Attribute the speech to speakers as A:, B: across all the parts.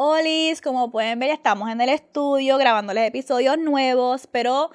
A: ¡Hola! como pueden ver, estamos en el estudio grabándoles episodios nuevos, pero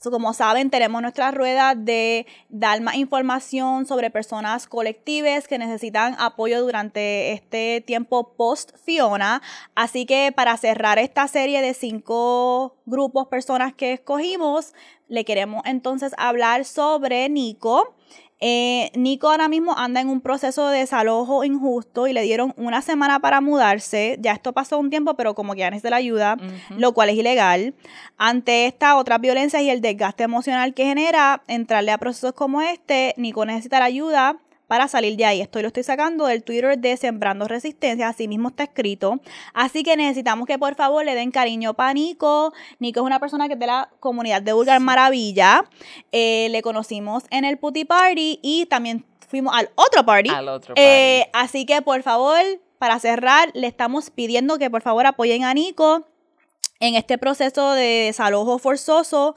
A: como saben, tenemos nuestra rueda de dar más información sobre personas colectivas que necesitan apoyo durante este tiempo post Fiona. Así que para cerrar esta serie de cinco grupos, personas que escogimos, le queremos entonces hablar sobre Nico. Eh, Nico ahora mismo anda en un proceso de desalojo injusto y le dieron una semana para mudarse. Ya esto pasó un tiempo, pero como que ya necesita la ayuda, lo cual es ilegal. Ante esta, otra violencia y el desgaste emocional que genera entrarle a procesos como este, Nico necesita la ayuda para salir de ahí. Esto lo estoy sacando del Twitter de Sembrando Resistencia, así mismo está escrito. Así que necesitamos que por favor le den cariño para Nico. Nico es una persona que es de la comunidad de Vulgar Maravilla. Eh, le conocimos en el Putty Party y también fuimos al otro party. Al otro eh, así que por favor, para cerrar, le estamos pidiendo que por favor apoyen a Nico en este proceso de desalojo forzoso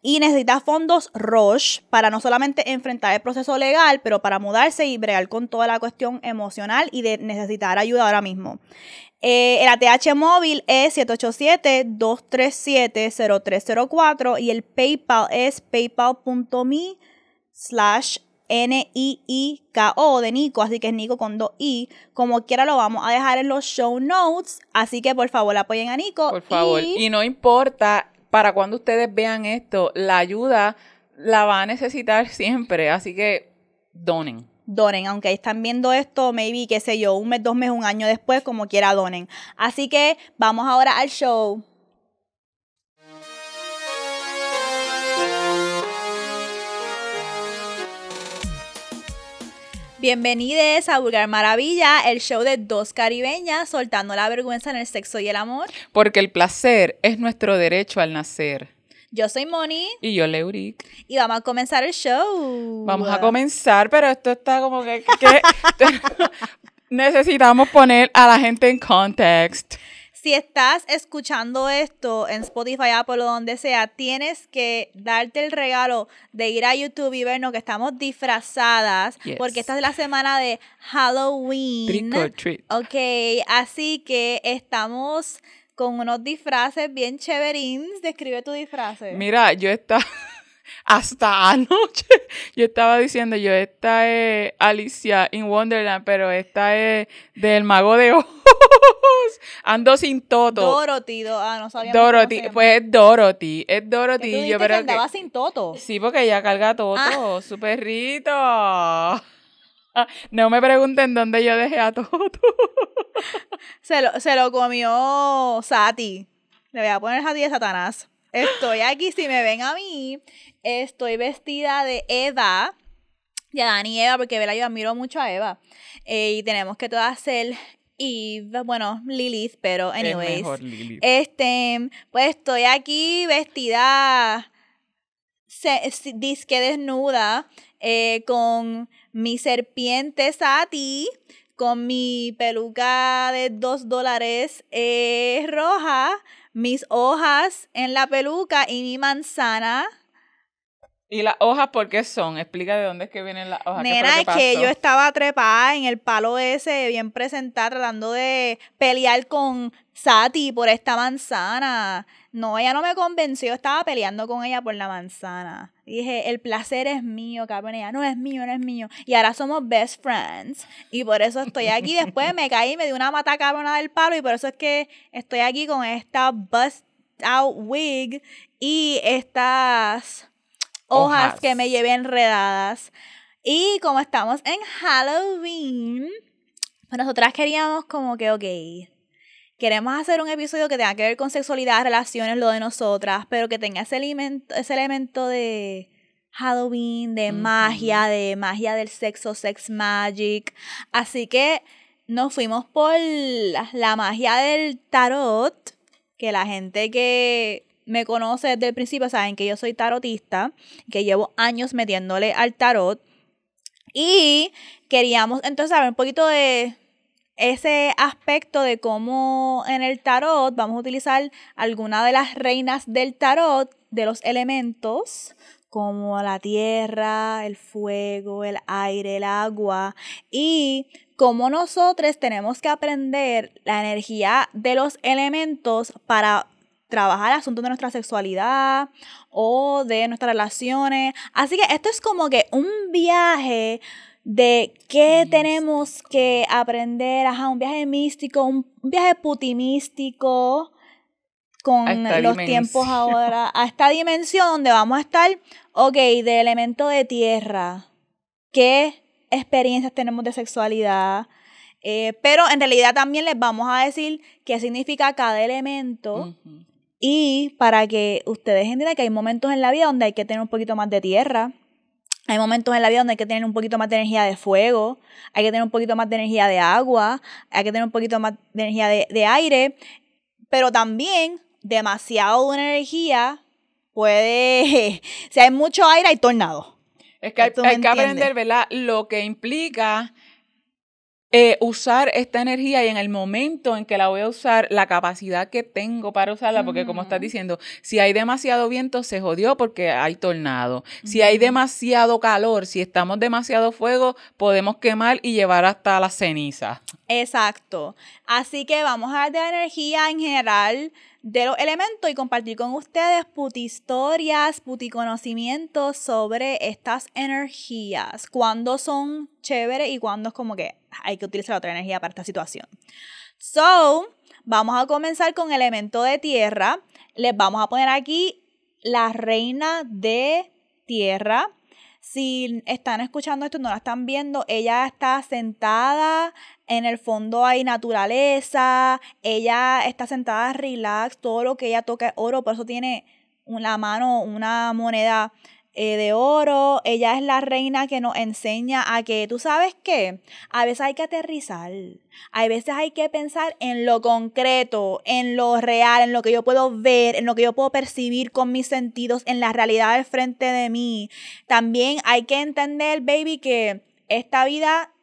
A: y necesita fondos Roche para no solamente enfrentar el proceso legal, pero para mudarse y bregar con toda la cuestión emocional y de necesitar ayuda ahora mismo. Eh, el ATH móvil es 787-237-0304 y el PayPal es paypal.me slash N-I-I-K-O de Nico, así que es Nico con dos I. Como quiera lo vamos a dejar en los show notes, así que por favor apoyen a Nico. Por favor, y,
B: no importa para cuando ustedes vean esto, la ayuda la va a necesitar siempre, así que donen
A: donen, aunque están viendo esto, maybe, qué sé yo, un mes, dos meses, un año después, como quiera donen. Así que vamos ahora al show. Bienvenidos a Vulgar Maravilla, el show de dos caribeñas soltando la vergüenza en el sexo y el amor.
B: Porque el placer es nuestro derecho al nacer.
A: Yo soy Moni.
B: Y yo Leuric.
A: Y vamos a comenzar el show. Vamos a comenzar,
B: pero esto está como que... que necesitamos poner a la gente en contexto
A: si estás escuchando esto en Spotify, Apple o donde sea, tienes que darte el regalo de ir a YouTube y vernos que estamos disfrazadas, porque esta es la semana de Halloween. Trick or treat. Ok, así que estamos con unos disfraces bien chéverins. Describe tu disfraz. Mira,
B: yo estaba hasta anoche, yo estaba diciendo, yo esta es Alicia in Wonderland, pero esta es del mago de Ando sin toto. Dorothy,
A: ah, no sabía. Dorothy,
B: pues es Dorothy, es Dorothy. yo andaba
A: sin toto.
B: Sí, porque ella carga toto, ah. su perrito.
A: no me pregunten dónde yo dejé a Toto. se, lo, comió Sati. Le voy a poner Sati de Satanás. Estoy aquí, si me ven a mí, estoy vestida de Eva, de Adán y Eva, porque Vela yo admiro mucho a Eva. Eh, y tenemos que todas ser y bueno, Lilith, pero anyways. Este, pues estoy aquí vestida se, disque desnuda eh, con mi serpiente Sati, con mi peluca de dos dólares eh, roja, mis hojas en la peluca y mi manzana
B: ¿Y las hojas por qué son? Explica de dónde es que vienen las hojas. Nena, es que yo
A: estaba trepada en el palo ese, bien presentada, tratando de pelear con Sati por esta manzana. No, ella no me convenció, estaba peleando con ella por la manzana. Y dije, el placer es mío, cabrón. Ella no es mío, no es mío. Y ahora somos best friends. Y por eso estoy aquí. Después me caí, me di una mata cabrona del palo. Y por eso es que estoy aquí con esta bust out wig y estas hojas, que me llevé enredadas. Y como estamos en Halloween, pues nosotras queríamos como que, ok, queremos hacer un episodio que tenga que ver con sexualidad, relaciones, lo de nosotras, pero que tenga ese elemento, de Halloween, de magia, de magia del sexo, sex magic. Así que nos fuimos por la magia del tarot, que la gente que me conoce desde el principio saben que yo soy tarotista, que llevo años metiéndole al tarot. Y queríamos entonces saber un poquito de ese aspecto de cómo en el tarot vamos a utilizar alguna de las reinas del tarot, de los elementos, como la tierra, el fuego, el aire, el agua, y cómo nosotros tenemos que aprender la energía de los elementos para trabajar asuntos de nuestra sexualidad o de nuestras relaciones. Así que esto es como que un viaje de qué tenemos que aprender, ajá, un viaje místico, un viaje putimístico con los tiempos ahora, a esta dimensión donde vamos a estar, ok, de elemento de tierra, qué experiencias tenemos de sexualidad, eh, pero en realidad también les vamos a decir qué significa cada elemento. Y para que ustedes entiendan que hay momentos en la vida donde hay que tener un poquito más de tierra, hay momentos en la vida donde hay que tener un poquito más de energía de fuego, hay que tener un poquito más de energía de agua, hay que tener un poquito más de energía de, aire, pero también demasiado de energía puede, si hay mucho aire hay tornado. Es que hay que aprender, ¿verdad?
B: Lo que implica
A: eh, usar esta energía y en el momento
B: en que la voy a usar, la capacidad que tengo para usarla, porque como estás diciendo, si hay demasiado viento, se jodió porque hay tornado. Si hay demasiado calor, si estamos demasiado fuego, podemos quemar y llevar hasta las cenizas.
A: Exacto. Así que vamos a hablar de energía en general de los elementos y compartir con ustedes puti historias, puti conocimientos sobre estas energías, cuándo son chéveres y cuándo es como que hay que utilizar otra energía para esta situación. So, vamos a comenzar con elemento de tierra. Les vamos a poner aquí la reina de tierra. Si están escuchando esto, no la están viendo, ella está sentada en el fondo hay naturaleza, ella está sentada relax, todo lo que ella toca es oro, por eso tiene una mano una moneda eh, de oro, ella es la reina que nos enseña a que, tú sabes qué, a veces hay que aterrizar, a veces hay que pensar en lo concreto, en lo real, en lo que yo puedo ver, en lo que yo puedo percibir con mis sentidos, en la realidad del frente de mí. También hay que entender, baby, que esta vida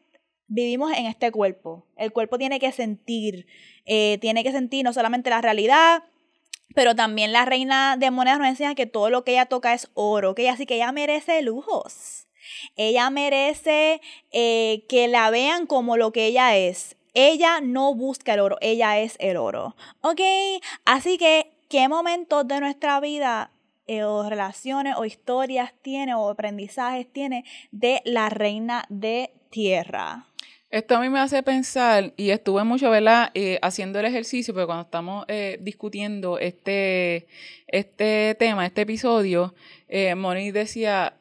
A: vivimos en este cuerpo. El cuerpo tiene que sentir, eh, tiene que sentir no solamente la realidad, pero también la reina de monedas nos enseña que todo lo que ella toca es oro, que así que ella merece lujos. Ella merece eh, que la vean como lo que ella es. Ella no busca el oro, ella es el oro. ¿Ok? Así que, ¿qué momentos de nuestra vida eh, o relaciones o historias tiene o aprendizajes tiene de la reina de
B: tierra. Esto a mí me hace pensar, y estuve mucho, ¿verdad?, eh, haciendo el ejercicio, pero cuando estamos eh, discutiendo este este tema, este episodio, eh, decía,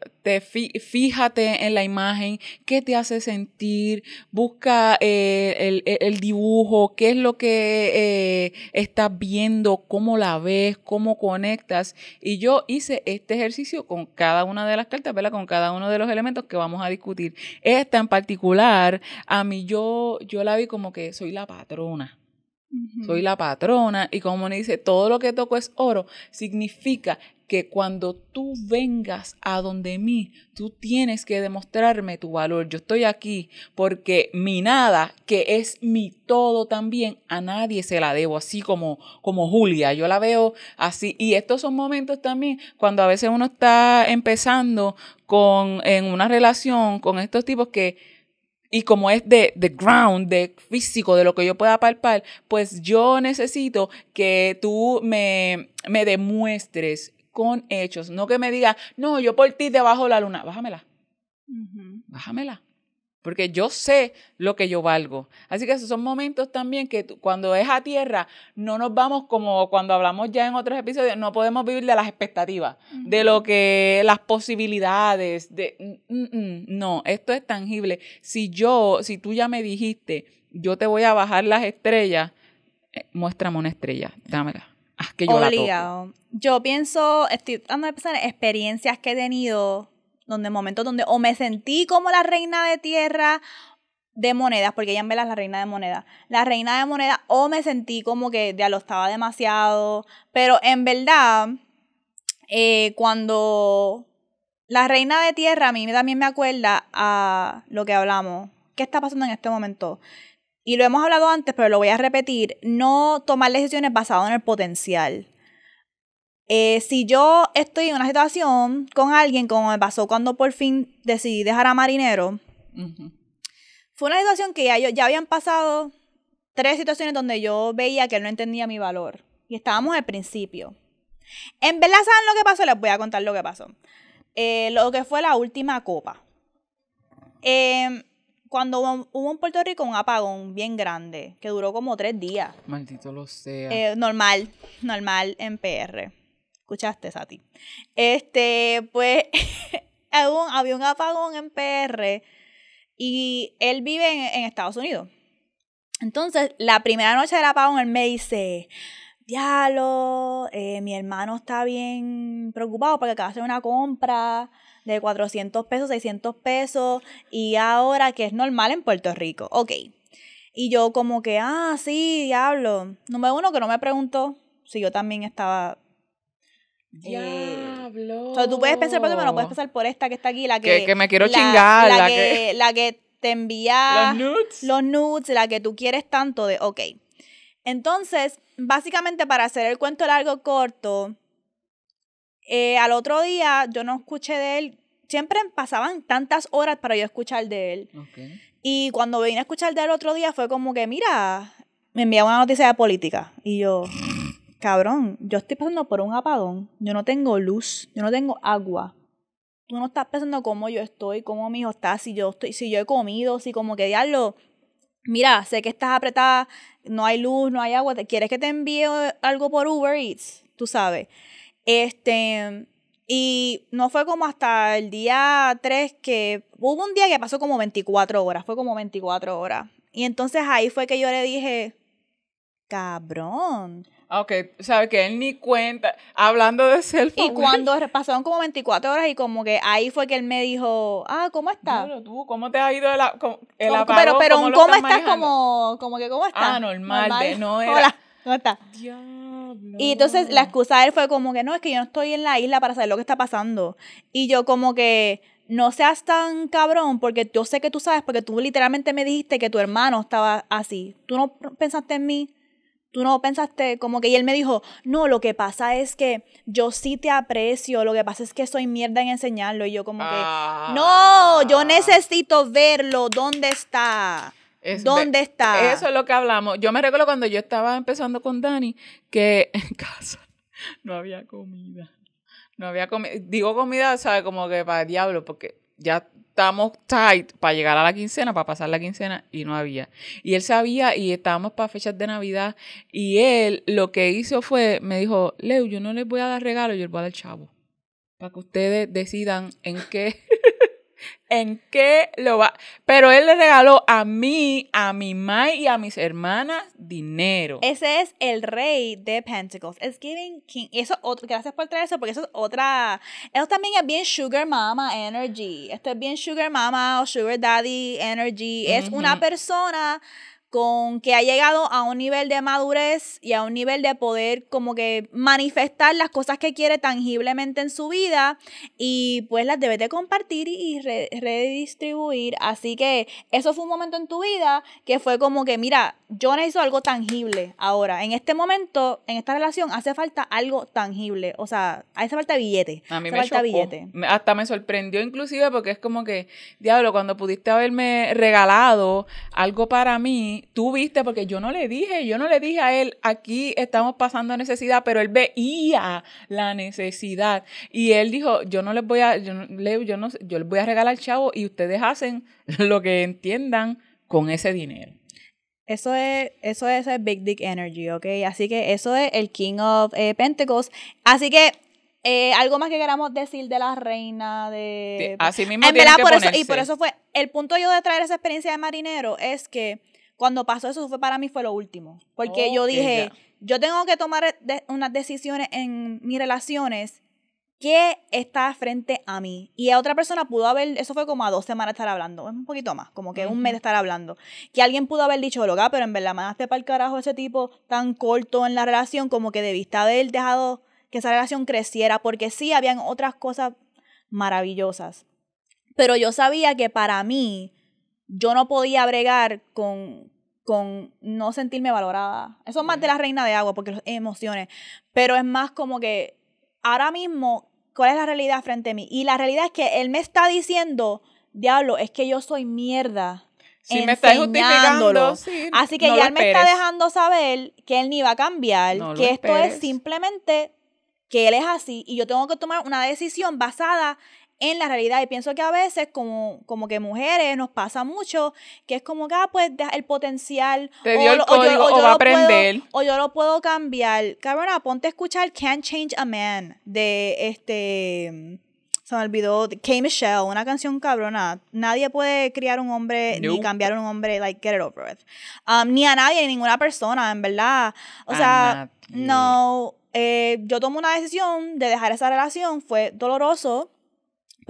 B: fíjate en la imagen, qué te hace sentir, busca eh, el, dibujo, qué es lo que eh, estás viendo, cómo la ves, cómo conectas. Y yo hice este ejercicio con cada una de las cartas, ¿verdad? Con cada uno de los elementos que vamos a discutir. Esta en particular, a mí yo, yo la vi como que soy la patrona soy la patrona y como me dice, todo lo que toco es oro, significa que cuando tú vengas a donde mí, tú tienes que demostrarme tu valor. Yo estoy aquí porque mi nada, que es mi todo también, a nadie se la debo, así como, como Julia, yo la veo así. Y estos son momentos también cuando a veces uno está empezando con, en una relación con estos tipos que y como es de, de, ground, de físico, de lo que yo pueda palpar, pues yo necesito que tú me, me demuestres con hechos, no que me digas, no, yo por ti debajo de la luna, bájamela, bájamela porque yo sé lo que yo valgo. Así que esos son momentos también que cuando es a tierra, no nos vamos como cuando hablamos ya en otros episodios, no podemos vivir de las expectativas, de lo que las posibilidades, de mm, mm, mm, no, esto es tangible. Si yo, si tú ya me dijiste, yo te voy a bajar las estrellas, eh, muéstrame una estrella, dámela. que yo La toco.
A: Yo pienso, estoy tratando de pensar experiencias que he tenido donde momentos donde o me sentí como la reina de tierra de monedas, porque ella en la reina de monedas, la reina de monedas, o me sentí como que ya lo estaba demasiado, pero en verdad, eh, cuando la reina de tierra a mí también me acuerda a lo que hablamos, qué está pasando en este momento, y lo hemos hablado antes, pero lo voy a repetir, no tomar decisiones basadas en el potencial. Eh, si yo estoy en una situación con alguien, como me pasó cuando por fin decidí dejar a Marinero, fue una situación que ya, yo, ya habían pasado tres situaciones donde yo veía que él no entendía mi valor. Y estábamos al principio. En verdad, ¿saben lo que pasó? Les voy a contar lo que pasó. Eh, lo que fue la última copa. Em, cuando hubo, en Puerto Rico un apagón bien grande, que duró como tres días.
B: Maldito lo sea. Eh,
A: normal, normal en PR. Escuchaste, Sati. Este, pues, había un apagón en PR y él vive en, Estados Unidos. Entonces, la primera noche del apagón, él me dice, diablo, eh, mi hermano está bien preocupado porque acaba de hacer una compra de 400 pesos, 600 pesos, y ahora que es normal en Puerto Rico, ok. Y yo como que, ah, sí, diablo. Número uno, que no me preguntó si yo también estaba
B: Diablo.
A: Eh, tú puedes pensar por no puedes pensar por esta que está aquí, la que. Que, me quiero chingar. La, que, la que te envía. Los nudes. Los nudes, la que tú quieres tanto de. Ok. Entonces, básicamente, para hacer el cuento largo corto, eh, al otro día yo no escuché de él. Siempre pasaban tantas horas para yo escuchar de él. Okay. Y cuando vine a escuchar de él otro día fue como que, mira, me enviaba una noticia de política. Y yo cabrón, yo estoy pasando por un apagón, yo no tengo luz, yo no tengo agua. Tú no estás pensando cómo yo estoy, cómo mi hijo está, si yo estoy, si yo he comido, si como que diablo, mira, sé que estás apretada, no hay luz, no hay agua, quieres que te envíe algo por Uber Eats? Tú sabes. Este, y no fue como hasta el día 3 que hubo un día que pasó como 24 horas, fue como 24 horas. Y entonces ahí fue que yo le dije, cabrón, Ah, ok, ¿sabes que él ni cuenta, hablando de self Y cuando pasaron como 24 horas y como que ahí fue que él me dijo, ah, ¿cómo estás? Pero tú, ¿cómo te ha ido el, el Pero,
B: ¿cómo, estás?
A: Como, como que, ¿cómo estás? Ah, normal, no Hola, ¿cómo estás? Y entonces la excusa de él fue como que, no, es que yo no estoy en la isla para saber lo que está pasando. Y yo como que, no seas tan cabrón, porque yo sé que tú sabes, porque tú literalmente me dijiste que tu hermano estaba así. Tú no pensaste en mí. Tú no pensaste como que, y él me dijo, no, lo que pasa es que yo sí te aprecio, lo que pasa es que soy mierda en enseñarlo. Y yo como que, ah. no, yo necesito verlo, ¿dónde está? ¿Dónde está? Eso es lo que hablamos. Yo me recuerdo cuando yo
B: estaba empezando con Dani, que en casa no había comida. No había comida. Digo comida, ¿sabes? Como que para el diablo, porque ya estamos tight para llegar a la quincena, para pasar la quincena, y no había. Y él sabía y estábamos para fechas de Navidad. Y él lo que hizo fue, me dijo, Leo, yo no les voy a dar regalo, yo les voy a dar chavo. Para que ustedes decidan en qué ¿En qué lo va? Pero él le regaló a mí, a mi mai y a mis hermanas dinero.
A: Ese es el rey de Pentacles. Es giving king. Eso otro, gracias por traer eso, porque eso es otra. Eso también es bien sugar mama energy. Esto es bien sugar mama o sugar daddy energy. Es una persona con que ha llegado a un nivel de madurez y a un nivel de poder como que manifestar las cosas que quiere tangiblemente en su vida y pues las debes de compartir y redistribuir. Así que eso fue un momento en tu vida que fue como que, mira, yo hizo algo tangible ahora. En este momento, en esta relación, hace falta algo tangible. O sea, hace falta billete. A mí me falta
B: Hasta me sorprendió inclusive porque es como que, diablo, cuando pudiste haberme regalado algo para mí, tú viste, porque yo no le dije, yo no le dije a él, aquí estamos pasando necesidad, pero él veía la necesidad. Y él dijo, yo no les voy a, yo, yo, no, yo les voy a regalar chavo y ustedes hacen lo que entiendan con ese dinero.
A: Eso es, eso es el Big Dick Energy, ¿ok? Así que eso es el King of pentecost eh, Pentacles. Así que eh, algo más que queramos decir de la reina de. así mismo. En por eso, y por eso fue. El punto yo de traer esa experiencia de marinero es que cuando pasó eso fue para mí fue lo último, porque yo dije, yo tengo que tomar unas decisiones en mis relaciones que está frente a mí. Y a otra persona pudo haber, eso fue como a dos semanas estar hablando, un poquito más, como que un mes de estar hablando. Que alguien pudo haber dicho, pero en verdad mandaste para el carajo ese tipo tan corto en la relación, como que de vista de él dejado que esa relación creciera, porque sí habían otras cosas maravillosas. Pero yo sabía que para mí, yo no podía bregar con, con no sentirme valorada. Eso es más de la reina de agua, porque las emociones. Pero es más como que ahora mismo, ¿cuál es la realidad frente a mí? Y la realidad es que él me está diciendo, diablo, es que yo soy mierda. Sí, me está justificando. Así que ya él me está dejando saber que él ni va a cambiar, que esto es simplemente que él es así y yo tengo que tomar una decisión basada en la realidad. Y pienso que a veces, como, como que mujeres, nos pasa mucho que es como que, ah, pues el potencial. o, yo, aprender. o yo lo puedo cambiar. Cabrona, ponte a escuchar Can't Change a Man de este. Se me olvidó de K. Michelle, una canción cabrona. Nadie puede criar un hombre ni cambiar un hombre, like, get it over with um, ni a nadie, ni ninguna persona, en verdad. O sea, no. Eh, yo tomo una decisión de dejar esa relación, fue doloroso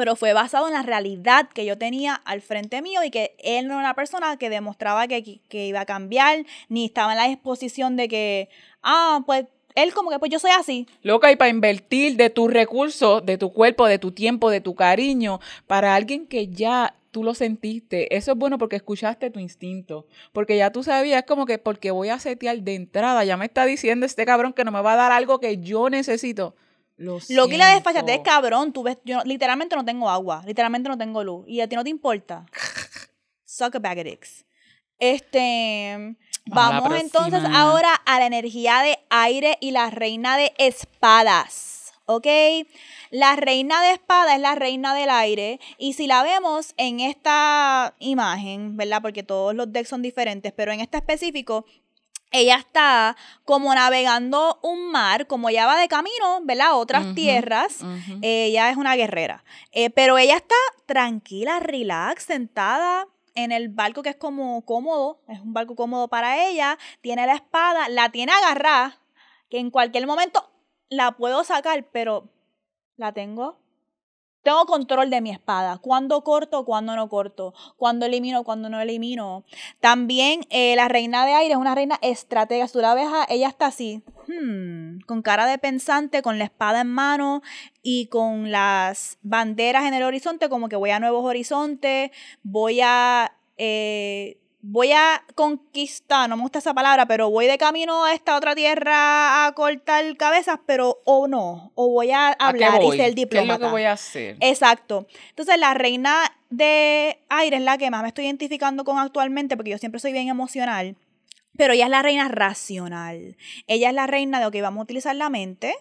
A: pero fue basado en la realidad que yo tenía al frente mío y que él no era una persona que demostraba que, que iba a cambiar, ni estaba en la exposición de que, ah, pues él como que pues yo soy así.
B: Loca, y para invertir de tus recursos, de tu cuerpo, de tu tiempo, de tu cariño, para alguien que ya tú lo sentiste, eso es bueno porque escuchaste tu instinto, porque ya tú sabías como que porque voy a setear de entrada, ya me está diciendo este cabrón que no me va a dar algo que yo necesito. Lo que la es cabrón.
A: Tú ves, yo literalmente no tengo agua, literalmente no tengo luz. Y a ti no te importa. Suck a bag of dicks. Este. Vamos, entonces ahora a la energía de aire y la reina de espadas. ¿ok? La reina de espadas es la reina del aire y si la vemos en esta imagen, ¿verdad? Porque todos los decks son diferentes, pero en este específico ella está como navegando un mar, como ella va de camino, ¿verdad? Otras tierras. Ella es una guerrera. Eh, pero ella está tranquila, relax, sentada en el barco que es como cómodo, es un barco cómodo para ella, tiene la espada, la tiene agarrada, que en cualquier momento la puedo sacar, pero la tengo tengo control de mi espada. Cuándo corto, cuándo no corto. Cuándo elimino, cuándo no elimino. También eh, la reina de aire es una reina estratega. Su la abeja, ella está así, hmm, con cara de pensante, con la espada en mano y con las banderas en el horizonte, como que voy a nuevos horizontes, voy a eh, voy a conquistar, no me gusta esa palabra, pero voy de camino a esta otra tierra a cortar cabezas, pero o no, o voy a hablar y ser diplomata. ¿Qué que voy a hacer? Exacto. Entonces, la reina de aire es la que más me estoy identificando con actualmente, porque yo siempre soy bien emocional, pero ella es la reina racional. Ella es la reina de, que vamos a utilizar la mente,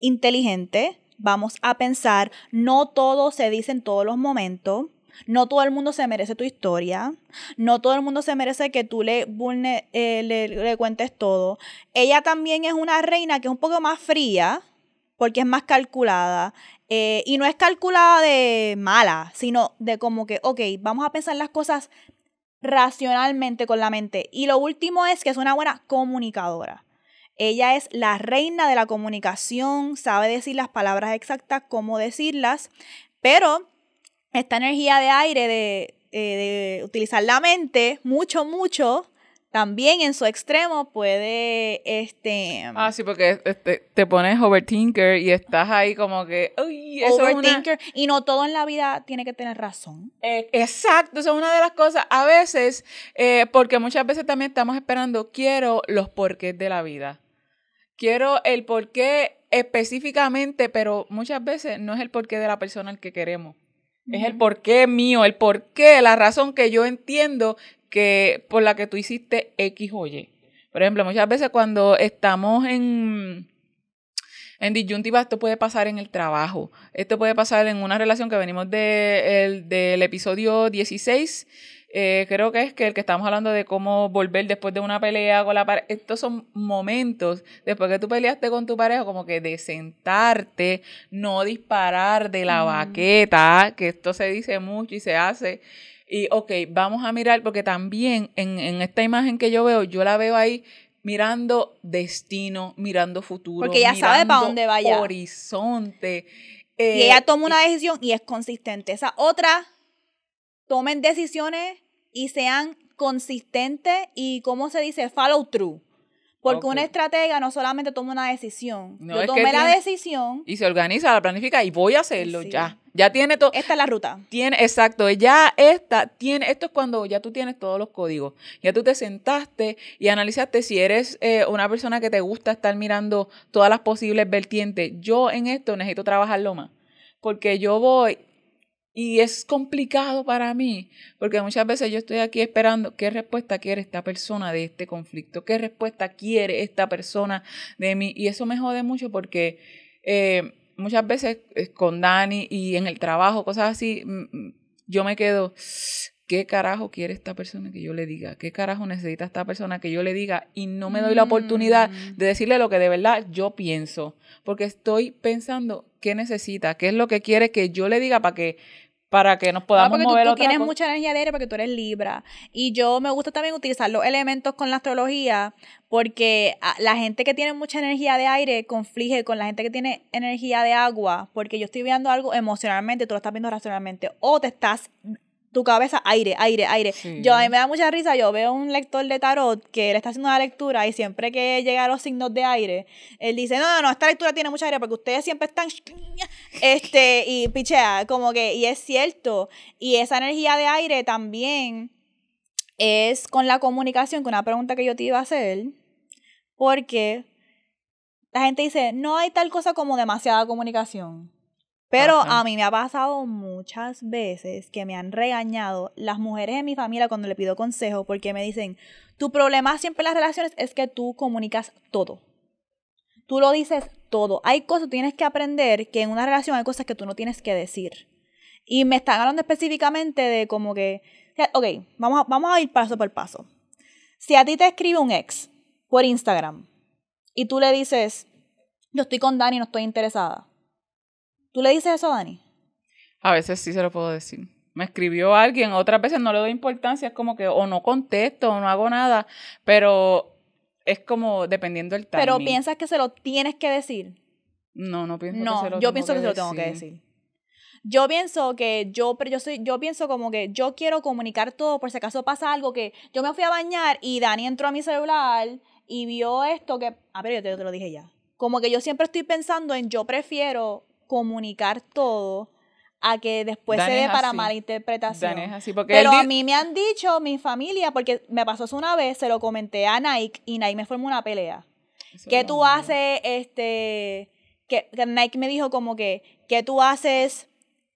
A: inteligente, vamos a pensar, no todo se dice en todos los momentos, no todo el mundo se merece tu historia. No todo el mundo se merece que tú eh, le, le, cuentes todo. Ella también es una reina que es un poco más fría porque es más calculada. Eh, y no es calculada de mala, sino de como que, ok, vamos a pensar las cosas racionalmente con la mente. Y lo último es que es una buena comunicadora. Ella es la reina de la comunicación, sabe decir las palabras exactas, cómo decirlas, pero esta energía de aire, eh, de, utilizar la mente mucho, mucho, también en su extremo puede, este... Ah, sí, porque
B: este, te pones overthinker y estás ahí como
A: que... Uy, eso Y no todo en la vida tiene que tener razón. Eh, exacto,
B: eso es una de las cosas. A veces, eh, porque muchas veces también estamos esperando, quiero los porqués de la vida. Quiero el porqué específicamente, pero muchas veces no es el porqué de la persona al que queremos. Es el porqué mío, el porqué, la razón que yo entiendo que por la que tú hiciste X o Y. Por ejemplo, muchas veces cuando estamos en, en disyuntiva, esto puede pasar en el trabajo, esto puede pasar en una relación que venimos de, el, del episodio 16 eh, creo que es que el que estamos hablando de cómo volver después de una pelea con la pareja, estos son momentos después que tú peleaste con tu pareja, como que de sentarte, no disparar de la baqueta, que esto se dice mucho y se hace. Y ok, vamos a mirar, porque también en, esta imagen que yo veo, yo la veo ahí mirando destino, mirando futuro. Porque ella sabe para dónde vaya. Horizonte. y ella eh, toma una
A: decisión y es consistente. Esa otra tomen decisiones y sean consistentes y, ¿cómo se dice? Follow through. Porque una estratega no solamente toma una decisión. Yo tomé la decisión.
B: Y se organiza, la planifica y voy a hacerlo ya. Ya tiene todo. Esta es la ruta. Tiene, exacto. Ya esta tiene. Esto es cuando ya tú tienes todos los códigos. Ya tú te sentaste y analizaste si eres eh, una persona que te gusta estar mirando todas las posibles vertientes. Yo en esto necesito trabajarlo más. Porque yo voy, y es complicado para mí, porque muchas veces yo estoy aquí esperando qué respuesta quiere esta persona de este conflicto, qué respuesta quiere esta persona de mí. Y eso me jode mucho porque eh, muchas veces eh, con Dani y en el trabajo, cosas así, mm, mm, yo me quedo, ¿Qué carajo quiere esta persona que yo le diga? ¿Qué carajo necesita esta persona que yo le diga? Y no me doy la oportunidad mm. de decirle lo que de verdad yo pienso, porque estoy pensando qué necesita, qué es lo que quiere que yo le diga para que para que nos podamos ah, mover Porque tú tienes mucha
A: energía de aire porque tú eres Libra y yo me gusta también utilizar los elementos con la astrología porque ah, la gente que tiene mucha energía de aire conflige con la gente que tiene energía de agua porque yo estoy viendo algo emocionalmente, tú lo estás viendo racionalmente o te estás tu cabeza aire, aire, aire. Yo a mí me da mucha risa, yo veo un lector de tarot que le está haciendo una lectura y siempre que llega a los signos de aire, él dice, no, no, no, esta lectura tiene mucha aire porque ustedes siempre están este y pichea, como que y es cierto, y esa energía de aire también es con la comunicación, con una pregunta que yo te iba a hacer, porque la gente dice, no hay tal cosa como demasiada comunicación. Pero a mí me ha pasado muchas veces que me han regañado las mujeres de mi familia cuando le pido consejo porque me dicen, tu problema siempre en las relaciones es que tú comunicas todo. Tú lo dices todo. Hay cosas que tienes que aprender que en una relación hay cosas que tú no tienes que decir. Y me están hablando específicamente de como que, ok, vamos a, vamos a ir paso por paso. Si a ti te escribe un ex por Instagram y tú le dices, yo estoy con Dani, no estoy interesada ¿Tú le dices eso a Dani?
B: A veces sí se lo puedo decir. Me escribió alguien, otras veces no le doy importancia, es como que o no contesto o no hago nada, pero es como dependiendo del tema. Pero piensas
A: que se lo tienes que decir.
B: No, no pienso que se lo yo pienso que, se lo tengo que decir.
A: Yo pienso que yo, pero yo soy, yo pienso como que yo quiero comunicar todo por si acaso pasa algo que yo me fui a bañar y Dani entró a mi celular y vio esto que, ah, pero yo te lo dije ya. Como que yo siempre estoy pensando en yo prefiero comunicar todo a que después se dé para mala interpretación. es así porque Pero a mí me han dicho, mi familia, porque me pasó eso una vez, se lo comenté a Nike y Nike me formó una pelea. que ¿Qué tú haces? Este, que, Nike me dijo como que, ¿qué tú haces?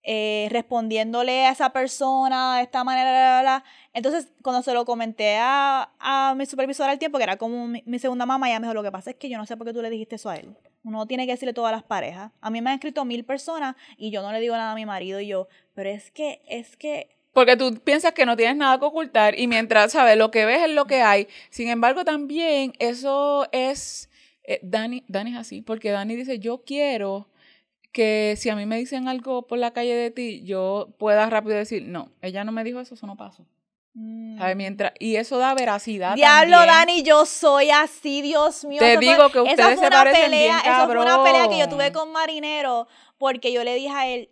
A: Eh, respondiéndole a esa persona de esta manera. Entonces, cuando se lo comenté a, a mi supervisora al tiempo, que era como mi, segunda mamá, ella me dijo, lo que pasa es que yo no sé por qué tú le dijiste eso a él. Uno tiene que decirle todas las parejas. A mí me han escrito mil personas y yo no le digo nada a mi marido y yo, pero es que, es que...
B: Porque tú piensas que no tienes nada que ocultar y mientras, ¿sabes? Lo que ves es lo que hay. Sin embargo, también eso es... Eh, Dani, Dani es así, porque Dani dice, yo quiero que si a mí me dicen algo por la calle de ti, yo pueda rápido decir, no, ella no me dijo eso, eso no pasó. Mm. Mientras, y eso da veracidad. Diablo, Dani,
A: yo soy así, Dios mío. Te digo que ustedes se una parecen pelea, Eso fue una pelea que yo tuve con Marinero, porque yo le dije a él,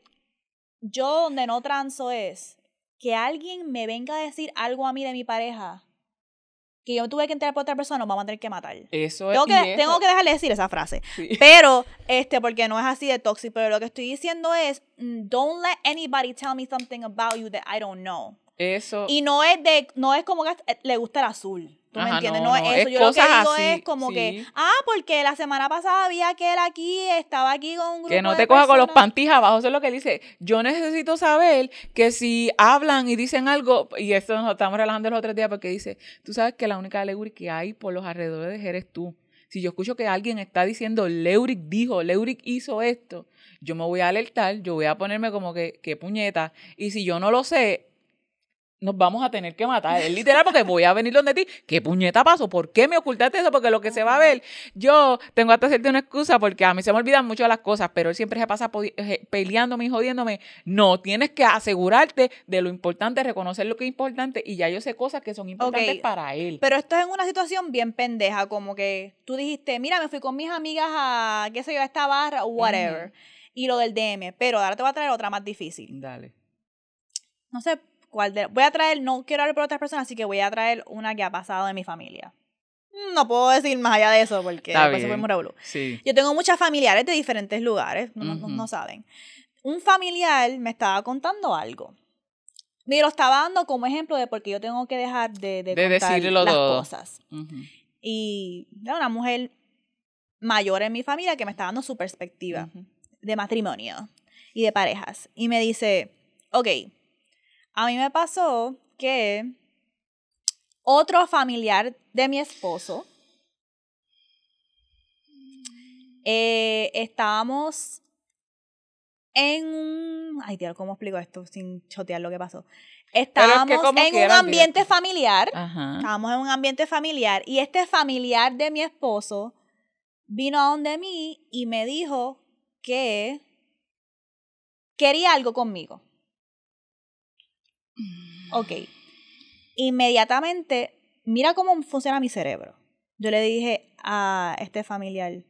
A: yo donde no transo es que alguien me venga a decir algo a mí de mi pareja que yo tuve que entrar por otra persona, nos vamos a tener que matar. Eso tengo es. Que, tengo que dejarle decir esa frase. Pero, este, porque no es así de toxic, pero lo que estoy diciendo es, mm, don't let anybody tell me something about you that I don't know. Eso. Y no es de, no es como que eh, le gusta el azul. ¿Tú me entiendes? No, es eso. Yo es como que, ah, porque la semana pasada había que él aquí, estaba aquí con un grupo. Que no te cojas coja con los
B: pantijas abajo, eso es lo que dice. Yo necesito saber que si hablan y dicen algo, y esto nos estamos relajando los otros días, porque dice, tú sabes que la única Leuric que hay por los alrededores eres tú. Si yo escucho que alguien está diciendo, Leuric dijo, Leuric hizo esto, yo me voy a alertar, yo voy a ponerme como que, qué puñeta. Y si yo no lo sé, nos vamos a tener que matar. Es literal porque voy a venir donde ti. ¿Qué puñeta paso? ¿Por qué me ocultaste eso? Porque lo que se va a ver, yo tengo hasta hacerte una excusa porque a mí se me olvidan mucho las cosas, pero él siempre se pasa eh, peleándome y jodiéndome. No, tienes que asegurarte de lo importante, reconocer lo que
A: es importante y ya yo sé cosas que son importantes para él. Pero esto es en una situación bien pendeja, como que tú dijiste, mira, me fui con mis amigas a, qué sé yo, a esta barra o whatever. Y lo del DM, pero ahora te voy a traer otra más difícil. Dale. No sé, Voy a traer, no quiero hablar por otras personas, así que voy a traer una que ha pasado de mi familia. Mm, no puedo decir más allá de eso porque fue muy Yo tengo muchas familiares de diferentes lugares, no, saben. Un familiar me estaba contando algo. Me lo estaba dando como ejemplo de por qué yo tengo que dejar de, de, las cosas. Y era una mujer mayor en mi familia que me estaba dando su perspectiva de matrimonio y de parejas. Y me dice, ok, a mí me pasó que otro familiar de mi esposo, eh, estábamos en un... Ay, tío, ¿cómo explico esto sin chotear lo que pasó? Estábamos en un ambiente familiar. Estábamos en un ambiente familiar. Y este familiar de mi esposo vino a donde mí y me dijo que quería algo conmigo. Ok. Mm. Inmediatamente, mira cómo funciona mi cerebro. Yo le dije a este familiar,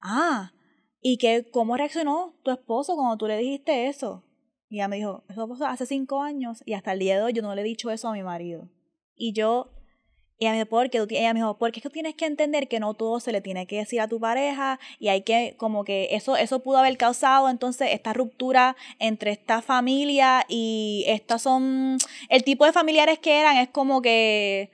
A: ah, ¿y qué, cómo reaccionó tu esposo cuando tú le dijiste eso? Y ella me dijo, eso hace cinco años y hasta el día de hoy yo no le he dicho eso a mi marido. Y yo y a dijo, porque ella me dijo, porque es que tienes que entender que no todo se le tiene que decir a tu pareja y hay que, como que eso, eso pudo haber causado entonces esta ruptura entre esta familia y estas son, el tipo de familiares que eran es como que,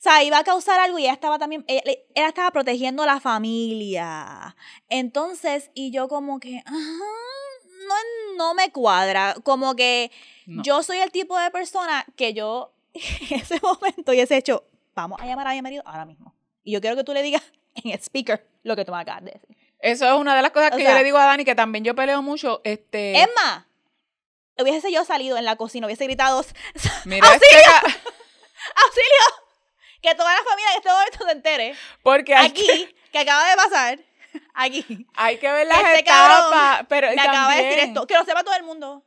A: o sea, iba a causar algo y ella estaba también, ella, estaba protegiendo a la familia. Entonces, y yo como que, no, no me cuadra, como que yo soy el tipo de persona que yo en ese momento y ese hecho vamos a llamar a mi marido ahora mismo. Y yo quiero que tú le digas en el speaker lo que tú me acabas de decir. Eso es una de las cosas que yo le digo a Dani, que también yo peleo mucho. Este... hubiese yo salido en la cocina, hubiese gritado, Mira ¡Auxilio! Este ¡Auxilio! Que toda la familia en este momento se entere. Porque aquí, que... acaba de pasar, aquí. Hay que ver la este etapas, pero me acaba de decir esto. Que lo sepa todo el mundo.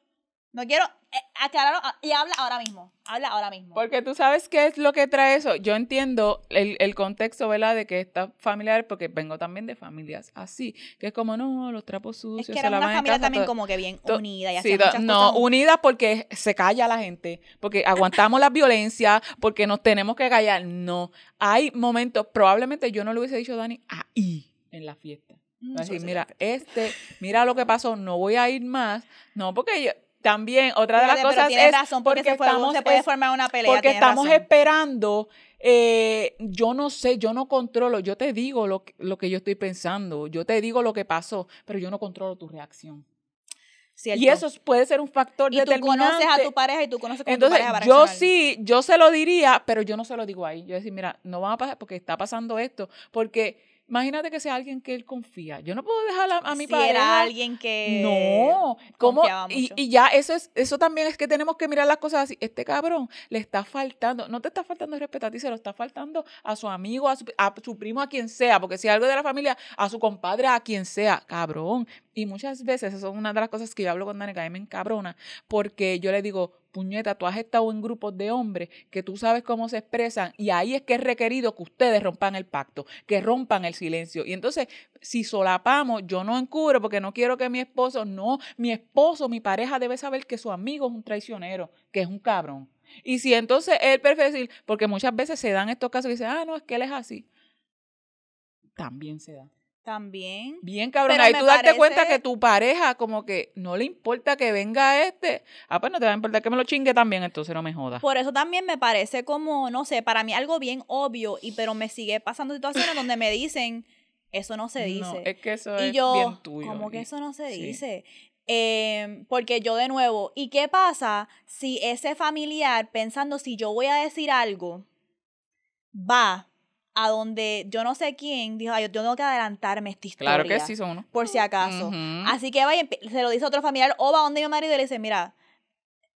A: No quiero eh, ah, y habla ahora mismo. Habla ahora mismo.
B: Porque tú sabes qué es lo que trae eso. Yo entiendo el, contexto, ¿verdad? De que estas familiar, porque vengo también de familias así, que es como, no, los trapos sucios. Es que era una familia también como que
A: bien unida. Y así. no,
B: unida porque se calla la gente, porque aguantamos la violencia, porque nos tenemos que callar. No, hay momentos, probablemente yo no lo hubiese dicho, Dani, ahí, en la fiesta.
A: Mm, decir, mira,
B: este, mira lo que pasó, no voy a ir más. No, porque yo, también otra de las cosas es razón, porque, estamos formar una pelea porque estamos esperando eh, yo no sé yo no controlo yo te digo lo que, lo que yo estoy pensando yo te digo lo que pasó pero yo no controlo tu reacción Y eso puede ser un factor y conoces a tu
A: pareja y tú conoces cómo Entonces, tu pareja yo
B: sí, yo se lo diría, pero yo no se lo digo ahí. Yo decir, mira, no va a pasar porque está pasando esto, porque imagínate que sea alguien que él confía. Yo no puedo dejar a, a mi si era alguien que. No, ¿cómo? Y, ya eso es, eso también es que tenemos que mirar las cosas así. Este cabrón le está faltando, no te está faltando el respeto a ti, se lo está faltando a su amigo, a su, a su primo, a quien sea, porque si algo de la familia, a su compadre, a quien sea, cabrón. Y muchas veces, eso es una de las cosas que yo hablo con Dani, que cabrona porque yo le digo, puñeta, tú has estado en grupos de hombres que tú sabes cómo se expresan y ahí es que es requerido que ustedes rompan el pacto, que rompan el silencio. Y entonces, si solapamos, yo no encubro porque no quiero que mi esposo, no, mi esposo, mi pareja debe saber que su amigo es un traicionero, que es un cabrón. Y si entonces él perfecil, porque muchas veces se dan estos casos y dicen, ah, no, es que él es así, también se da.
A: También. Bien, cabrón. Ahí tú darte cuenta que
B: tu pareja, como que no le importa que venga este. Ah, pues no te va a importar que me lo chingue también, entonces no me jodas. Por
A: eso también me parece como, no sé, para mí algo bien obvio, y pero me sigue pasando situaciones donde me dicen, eso no se dice. No, es que eso es bien tuyo. Como que eso no se dice. Em, porque yo de nuevo, ¿y qué pasa si ese familiar pensando si yo voy a decir algo, va a donde yo no sé quién dijo, Ay, yo tengo que adelantarme esta historia. Claro que sí, son uno. Por si acaso. Así que va y se lo dice a otro familiar o va a donde mi marido y le dice, mira,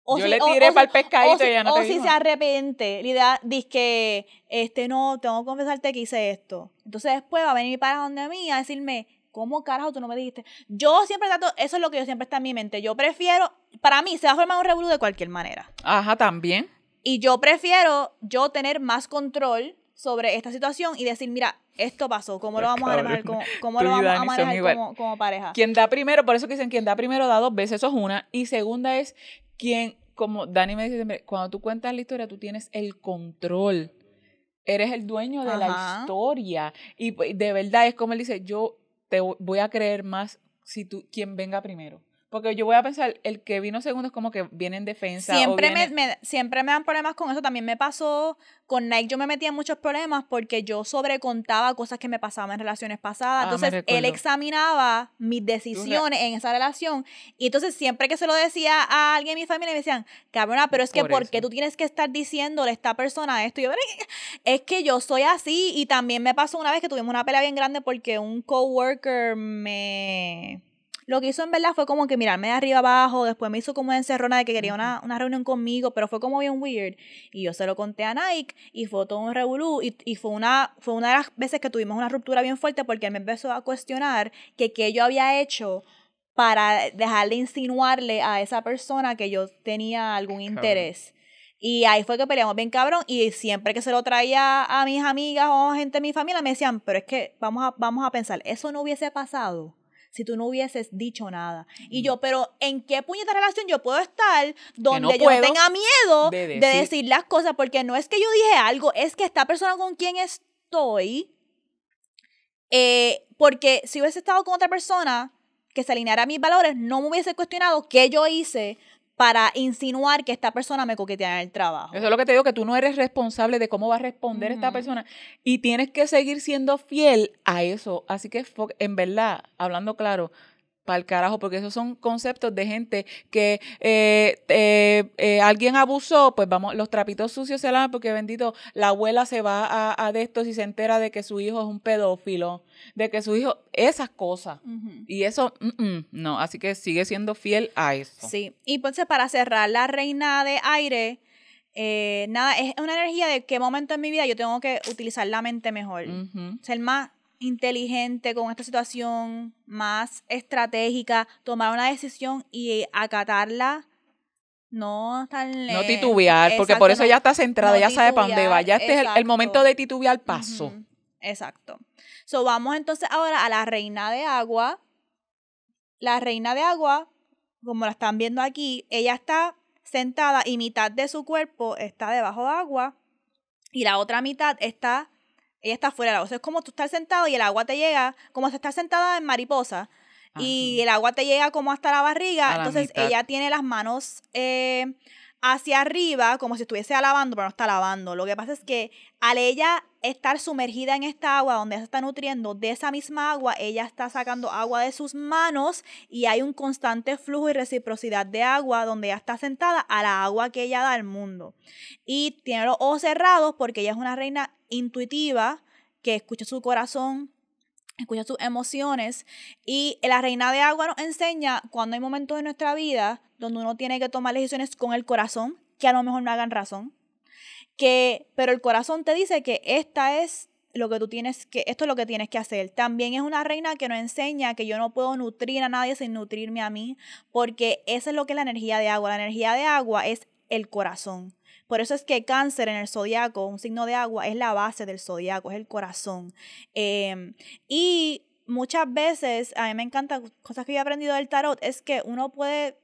A: o si, le tiré para el pescadito ya no si se arrepiente, la dice que, este, no, tengo que confesarte que hice esto. Entonces después va a venir para donde a mí a decirme, ¿cómo carajo tú no me dijiste? Yo siempre trato, eso es lo que yo siempre está en mi mente. Yo prefiero, para mí se va a formar un revuelo de cualquier manera. Ajá, también. Y yo prefiero yo tener más control sobre esta situación y decir, mira, esto pasó, ¿cómo lo pues vamos a manejar, cómo, lo vamos a manejar como, pareja? Quien
B: da primero, por eso que dicen, quien da primero da dos veces, eso es una. Y segunda es quien, como Dani me dice cuando tú cuentas la historia, tú tienes el control. Eres el dueño de la historia. Y pues, de verdad es como él dice, yo te voy a creer más si tú, quien venga primero. Porque yo voy a pensar, el que vino segundo es como que viene en defensa. Siempre,
A: me, siempre me dan problemas con eso. También me pasó con Nike, yo me metía en muchos problemas porque yo sobrecontaba cosas que me pasaban en relaciones pasadas. Ah, entonces, él examinaba mis decisiones en esa relación. Y entonces, siempre que se lo decía a alguien de mi familia, me decían, cabrona, pero es que ¿por, qué tú tienes que estar diciéndole a esta persona esto? Y yo, es que yo soy así. Y también me pasó una vez que tuvimos una pelea bien grande porque un coworker me lo que hizo en verdad fue como que mirarme de arriba abajo, después me hizo como una encerrona de que quería una, reunión conmigo, pero fue como bien weird. Y yo se lo conté a Nike y fue todo un revolú y, fue, una, fue una de las veces que tuvimos una ruptura bien fuerte porque me empezó a cuestionar que qué yo había hecho para dejar de insinuarle a esa persona que yo tenía algún interés. Y ahí fue que peleamos bien cabrón. Y siempre que se lo traía a mis amigas o gente de mi familia, me decían, pero es que vamos vamos a pensar, eso no hubiese pasado si tú no hubieses dicho nada. Y mm. yo, pero ¿en qué puñeta relación yo puedo estar donde yo tenga miedo de decir. las cosas? Porque no es que yo dije algo, es que esta persona con quien estoy, eh, porque si hubiese estado con otra persona que se alineara a mis valores, no me hubiese cuestionado qué yo hice para insinuar que esta persona me coquetea en el trabajo. Eso es lo que te digo, que tú no eres responsable de cómo va a responder esta persona y tienes que seguir siendo fiel
B: a eso. Así que, en verdad, hablando claro, al carajo, porque esos son conceptos de gente que eh, eh, eh, alguien abusó, pues vamos, los trapitos sucios se lavan porque bendito, la abuela se va a, de esto si se entera de que su hijo es un pedófilo, de que su hijo, esas cosas. Y eso, no, así que sigue siendo fiel a eso.
A: Sí, y entonces pues, para cerrar, la reina de aire. nada, es una energía de qué momento en mi vida yo tengo que utilizar la mente mejor, ser más inteligente con esta situación, más estratégica, tomar una decisión y acatarla. No tan No titubear, porque por eso ya está centrada, ya sabe para dónde va. Ya este es el, momento
B: de titubear paso.
A: exacto. So, vamos entonces ahora a la reina de agua. La reina de agua, como la están viendo aquí, ella está sentada y mitad de su cuerpo está debajo de agua y la otra mitad está ella está fuera del agua. es como tú estás sentado y el agua te llega, como si está sentada en mariposa. Y el agua te llega como hasta la barriga. entonces ella tiene las manos eh, hacia arriba, como si estuviese lavando, pero no está lavando. Lo que pasa es que al ella estar sumergida en esta agua donde ella se está nutriendo, de esa misma agua, ella está sacando agua de sus manos y hay un constante flujo y reciprocidad de agua donde ella está sentada a la agua que ella da al mundo. Y tiene los ojos cerrados porque ella es una reina intuitiva que escucha su corazón, escucha sus emociones. Y la reina de agua nos enseña cuando hay momentos de nuestra vida donde uno tiene que tomar decisiones con el corazón, que a lo mejor no hagan razón. Que, pero el corazón te dice que esta es lo que tú tienes que, esto es lo que tienes que hacer. También es una reina que nos enseña que yo no puedo nutrir a nadie sin nutrirme a mí, porque esa es lo que es la energía de agua. La energía de agua es el corazón. Por eso es que cáncer en el zodiaco, un signo de agua, es la base del zodiaco, es el corazón. Em, y muchas veces, a mí me encanta, cosas que yo he aprendido del tarot, es que uno puede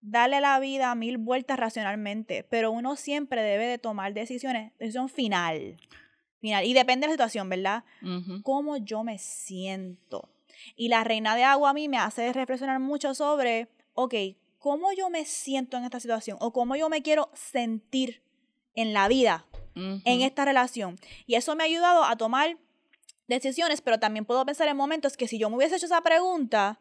A: darle la vida mil vueltas racionalmente, pero uno siempre debe de tomar decisiones, decisión final. Final. Y depende de la situación, ¿verdad? Cómo yo me siento. Y la reina de agua a mí me hace reflexionar mucho sobre, ok, ¿cómo yo me siento en esta situación? O cómo yo me quiero sentir en la vida, en esta relación. Y eso me ha ayudado a tomar decisiones, pero también puedo pensar en momentos que si yo me hubiese hecho esa pregunta,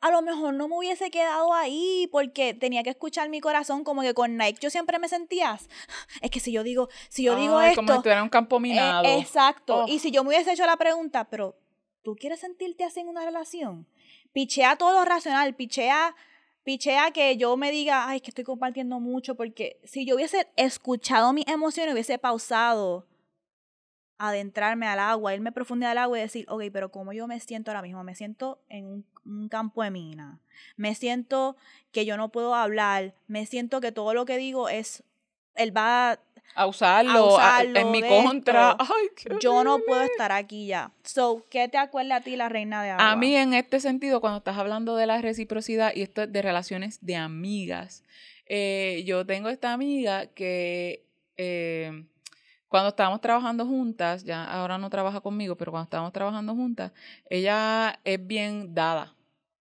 A: a lo mejor no me hubiese quedado ahí porque tenía que escuchar mi corazón como que con Nike yo siempre me sentías es que si yo digo si yo digo esto como si un campo eh, minado exacto oh. y si yo me hubiese hecho la pregunta pero tú quieres sentirte así en una relación pichea todo lo racional pichea pichea que yo me diga ay es que estoy compartiendo mucho porque si yo hubiese escuchado mis emociones hubiese pausado adentrarme al agua, irme profundidad al agua y decir, ok, pero como yo me siento ahora mismo? Me siento en un un campo de mina. Me siento que yo no puedo hablar. Me siento que todo lo que digo es. Él va
B: a usarlo, en mi contra.
A: yo no puedo estar aquí ya. So,
B: ¿qué te acuerda a ti la reina de agua? A mí en este sentido, cuando estás hablando de la reciprocidad y esto de relaciones de amigas, eh, yo tengo esta amiga que eh, cuando estábamos trabajando juntas, ya ahora no trabaja conmigo, pero cuando estábamos trabajando juntas, ella es bien dada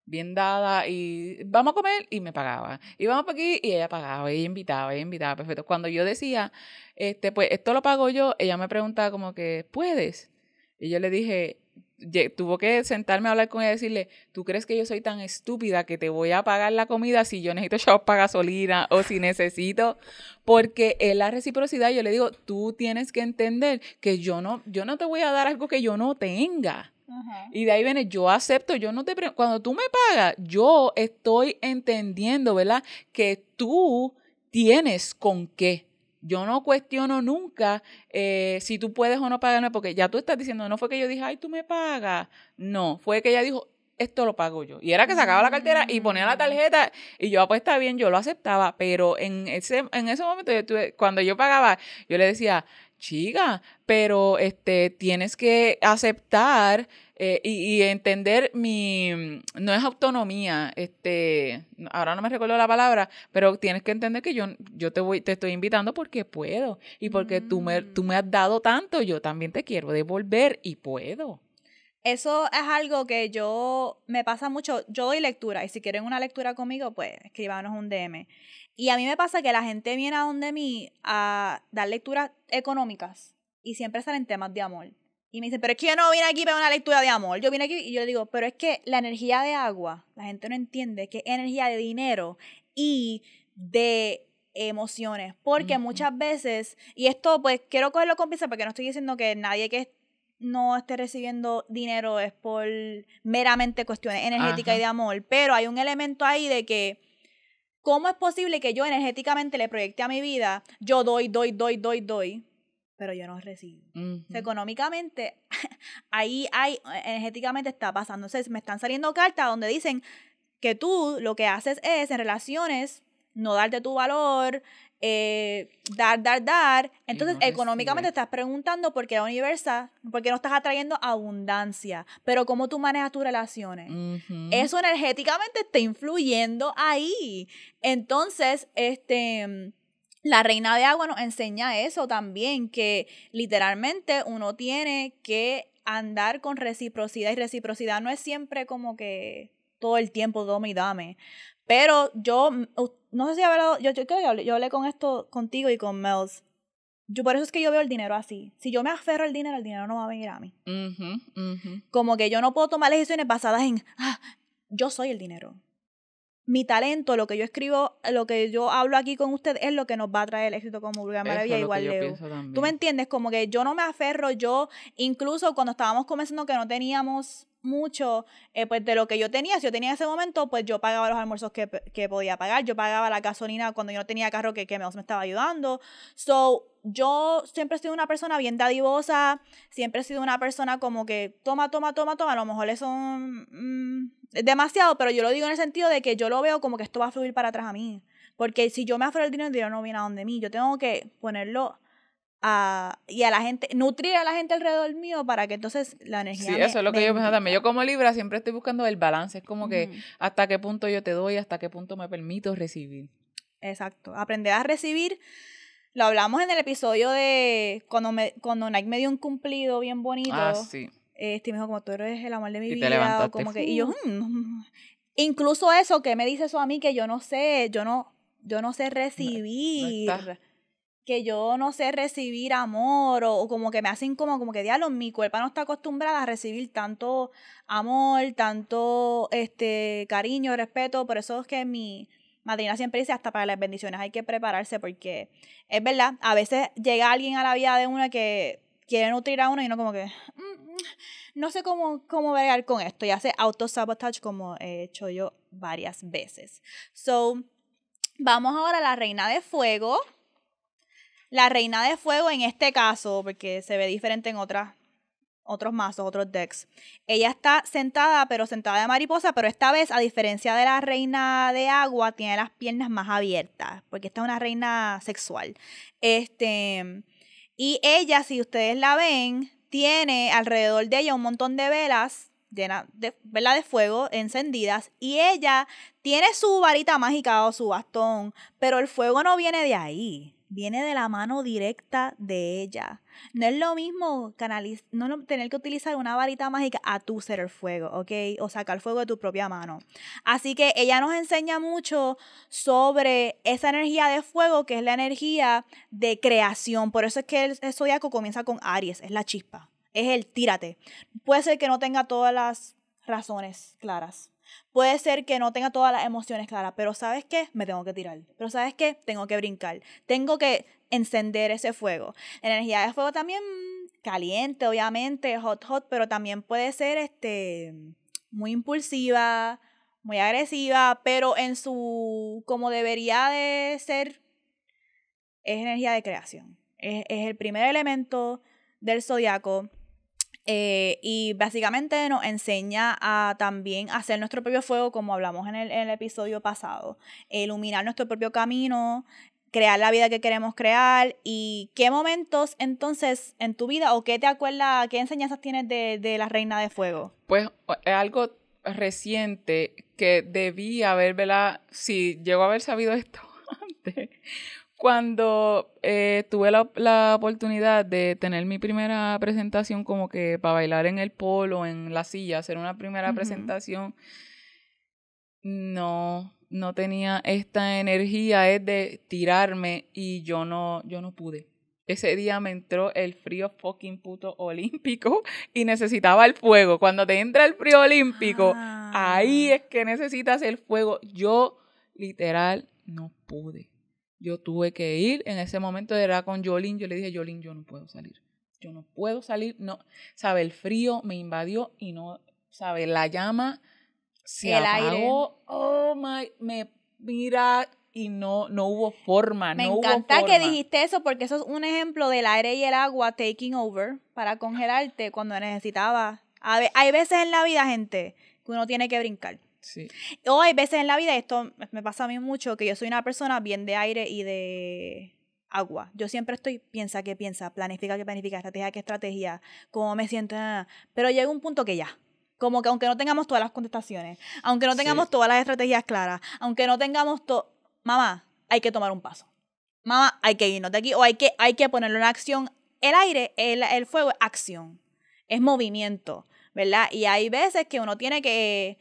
B: bien dada y vamos a comer y me pagaba. Y vamos para aquí y ella pagaba, ella invitaba, ella invitaba, perfecto. Cuando yo decía, este, pues esto lo pago yo, ella me preguntaba como que, ¿puedes? Y yo le dije, tuvo que sentarme a hablar con ella y decirle, ¿tú crees que yo soy tan estúpida que te voy a pagar la comida si yo necesito shop para gasolina o si necesito? Porque es la reciprocidad yo le digo, tú tienes que entender que yo no, yo no te voy a dar algo que yo no tenga. Y de ahí viene, yo acepto, yo no te cuando tú me pagas, yo estoy entendiendo, ¿verdad? Que tú tienes con qué. Yo no cuestiono nunca eh, si tú puedes o no pagarme, porque ya tú estás diciendo, no fue que yo dije, ay, tú me pagas. No, fue que ella dijo, esto lo pago yo. Y era que sacaba la cartera y ponía la mm. tarjeta y yo, ah, bien, yo lo aceptaba, pero en ese, en ese momento, cuando yo pagaba, yo le decía, chica, pero este, tienes que aceptar eh, y, entender mi, no es autonomía, este, ahora no me recuerdo la palabra, pero tienes que entender que yo, yo te, voy, te estoy invitando porque puedo y porque tú, me, mm. tú me has dado tanto, yo también te quiero devolver y puedo.
A: Eso es algo que yo me pasa mucho. Yo doy lectura y si quieren una lectura conmigo, pues escríbanos un DM. Y a mí me pasa que la gente viene a donde mí a dar lecturas económicas y siempre salen temas de amor. Y me dicen, pero es que yo no vine aquí para una lectura de amor. Yo vine aquí y yo le digo, pero es que la energía de agua, la gente no entiende que es energía de dinero y de emociones. Porque muchas veces, y esto pues quiero cogerlo con pinzas porque no estoy diciendo que nadie que no esté recibiendo dinero es por meramente cuestiones energéticas y de amor, pero hay un elemento ahí de que ¿cómo es posible que yo energéticamente le proyecte a mi vida, yo doy, doy, doy, doy, doy, pero yo no recibo? económicamente, ahí hay, energéticamente está pasando. Entonces, me están saliendo cartas donde dicen que tú lo que haces es en relaciones no darte tu valor, eh, dar, dar, dar. Entonces, económicamente estás preguntando por qué universa, por qué no estás atrayendo abundancia, pero cómo tú manejas tus relaciones. Eso energéticamente está influyendo ahí. Entonces, este... La reina de agua nos enseña eso también, que literalmente uno tiene que andar con reciprocidad y reciprocidad no es siempre como que todo el tiempo dome y dame, pero yo, no sé si hablado, yo, yo yo hablé con esto contigo y con Mels. Yo, por eso es que yo veo el dinero así. Si yo me aferro al dinero, el dinero no va a venir a mí. Como que yo no puedo tomar decisiones basadas en, ah, yo soy el dinero. Mi talento, lo que yo escribo, lo que yo hablo aquí con usted es lo que nos va a traer el éxito como Vulgar Maravilla e igual Leo. Tú me entiendes, como que yo no me aferro, yo incluso cuando estábamos comenzando que no teníamos mucho eh, pues de lo que yo tenía. Si yo tenía ese momento, pues yo pagaba los almuerzos que, podía pagar. Yo pagaba la gasolina cuando yo no tenía carro que, me, estaba ayudando. So, yo siempre he sido una persona bien dadivosa, siempre he sido una persona como que toma, toma, toma, toma. A lo mejor eso mm, es demasiado, pero yo lo digo en el sentido de que yo lo veo como que esto va a fluir para atrás a mí. Porque si yo me afro el dinero, el dinero no viene a donde mí. Yo tengo que ponerlo y a la gente, nutrir a la gente alrededor mío para que entonces la energía. Sí, eso es lo que yo pensaba
B: también. Yo como Libra siempre estoy buscando el balance. Es como que hasta qué punto yo te doy, hasta qué punto me permito recibir.
A: Exacto. Aprender a recibir. Lo hablamos en el episodio de cuando, me, cuando Nike me dio un cumplido bien bonito. Ah, sí. Este me dijo, como tú eres el amor de mi vida. Te Como y yo, mm, incluso eso, que me dice eso a mí, que yo no sé, yo no, yo no sé eh, recibir que yo no sé recibir amor o, como que me hacen como, como que diablo, mi cuerpo no está acostumbrada a recibir tanto amor, tanto este cariño, respeto, por eso es que mi madrina siempre dice hasta para las bendiciones hay que prepararse porque es verdad, a veces llega alguien a la vida de una que quiere nutrir a uno y uno como que mm, mm, no sé cómo cómo con esto y hace auto-sabotage como he hecho yo varias veces. So, vamos ahora a la reina de fuego la reina de fuego en este caso, porque se ve diferente en otras, otros mazos, otros decks. Ella está sentada, pero sentada de mariposa, pero esta vez, a diferencia de la reina de agua, tiene las piernas más abiertas, porque esta es una reina sexual. Este, y ella, si ustedes la ven, tiene alrededor de ella un montón de velas llenas de, vela de fuego encendidas y ella tiene su varita mágica o su bastón, pero el fuego no viene de ahí viene de la mano directa de ella. No es lo mismo no, tener que utilizar una varita mágica a tu ser el fuego, ¿ok? O sacar fuego de tu propia mano. Así que ella nos enseña mucho sobre esa energía de fuego, que es la energía de creación. Por eso es que el, el zodiaco comienza con Aries, es la chispa, es el tírate. Puede ser que no tenga todas las razones claras Puede ser que no tenga todas las emociones claras, pero ¿sabes qué? Me tengo que tirar. Pero ¿sabes qué? Tengo que brincar. Tengo que encender ese fuego. energía de fuego también mm, caliente, obviamente, hot, hot, pero también puede ser este, muy impulsiva, muy agresiva, pero en su, como debería de ser, es energía de creación. Es, es el primer elemento del zodiaco eh, y básicamente nos enseña a también hacer nuestro propio fuego, como hablamos en el, episodio pasado, iluminar nuestro propio camino, crear la vida que queremos crear y qué momentos entonces en tu vida o qué te acuerdas, qué enseñanzas tienes de, la Reina de Fuego.
B: Pues es algo reciente que debí haber, ¿verdad? Si sí, llego a haber sabido esto antes, cuando eh, tuve la, oportunidad de tener mi primera presentación como que para bailar en el polo, en la silla, hacer una primera presentación, no, no tenía esta energía, es de tirarme y yo no, yo no pude. Ese día me entró el frío fucking puto olímpico y necesitaba el fuego. Cuando te entra el frío olímpico, ahí ah. es que necesitas el fuego. Yo literal no pude yo tuve que ir, en ese momento era con Jolín, yo le dije, Jolín, yo no puedo salir, yo no puedo salir, no, sabe, el frío me invadió y no, sabe, la llama se el aire. oh my, me
A: mira
B: y no, no hubo forma. Me no hubo forma. que dijiste
A: eso porque eso es un ejemplo del aire y el agua taking over para congelarte cuando necesitaba. A hay veces en la vida, gente, que uno tiene que brincar. Sí. O hay veces en la vida, esto me pasa a mí mucho, que yo soy una persona bien de aire y de agua. Yo siempre estoy piensa que piensa, planifica que planifica, estrategia que estrategia, cómo me siento, pero llega un punto que ya. Como que aunque no tengamos todas las contestaciones, aunque no tengamos todas las estrategias claras, aunque no tengamos todo, mamá, hay que tomar un paso. Mamá, hay que irnos de aquí o hay que, hay que ponerlo en acción. El aire, el, el fuego es acción, es movimiento, ¿verdad? Y hay veces que uno tiene que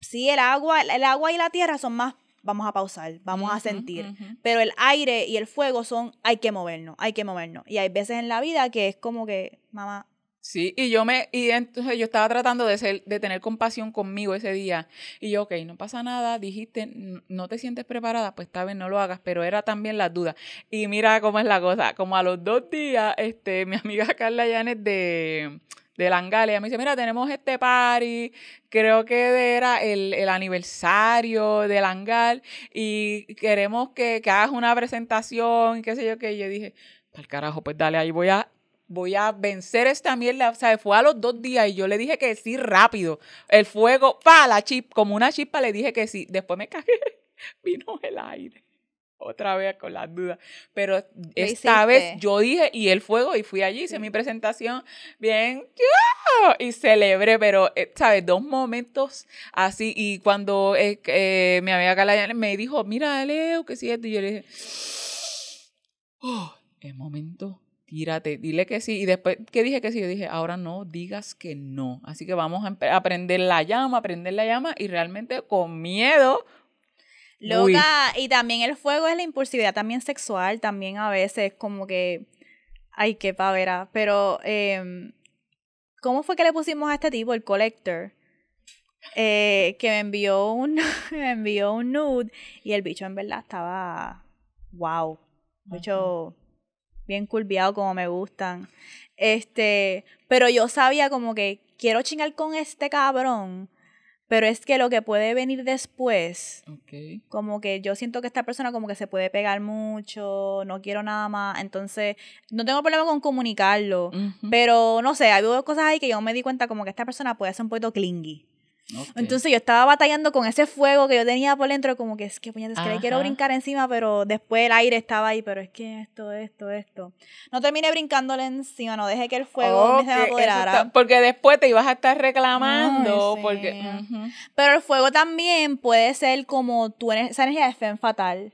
A: sí, el agua, el agua y la tierra son más, vamos a pausar, vamos a sentir, pero el aire y el fuego son, hay que movernos, hay que movernos. Y hay veces en la vida que es como que, mamá,
B: Sí, y yo me, y entonces yo estaba tratando de ser, de tener compasión conmigo ese día. Y yo, ok, no pasa nada, dijiste, no te sientes preparada, pues tal vez no lo hagas, pero era también la duda. Y mira cómo es la cosa, como a los dos días, este, mi amiga Carla Yanes de de mí Me dice, mira, tenemos este party, creo que era el, aniversario de Langal y queremos que, hagas una presentación y qué sé yo qué. Y yo dije, para carajo, pues dale, ahí voy a voy a vencer esta mierda. O sea, fue a los dos días y yo le dije que sí rápido. El fuego, pa, la chip, como una chispa le dije que sí. Después me cagué, vino el aire otra vez con las dudas. Pero esta vez yo dije, y el fuego, y fui allí, hice mi presentación bien, y celebré, pero, eh, ¿sabes? Dos momentos así. Y cuando eh, eh, mi amiga me dijo, mira, Leo, ¿qué es y yo le dije, oh, es momento tírate, dile que sí. Y después ¿qué dije que sí, yo dije, ahora no digas que no. Así que vamos a aprender la llama, aprender la llama y realmente con miedo, Loca,
A: y también el fuego es la impulsividad también sexual, también a veces como que, ay, qué pavera, pero em, ¿cómo fue que le pusimos a este tipo, el collector? Eh, que me envió un envió un nude y el bicho en verdad estaba wow, mucho, bien curviado como me gustan. Este, pero yo sabía como que quiero chingar con este cabrón, pero es que lo que puede venir después, como que yo siento que esta persona como que se puede pegar mucho, no quiero nada más, entonces no tengo problema con comunicarlo, pero no sé, hay dos cosas ahí que yo me di cuenta como que esta persona puede ser un poquito clingy. Entonces yo estaba batallando con ese fuego que yo tenía por dentro, como que es que puñetes, que le quiero brincar encima, pero después el aire estaba ahí, pero es que esto, esto, esto. No terminé brincándole encima, no dejé que el fuego se me apoderara.
B: porque después te ibas a estar reclamando, porque...
A: Pero el fuego también puede ser como tú, esa energía de fe fatal.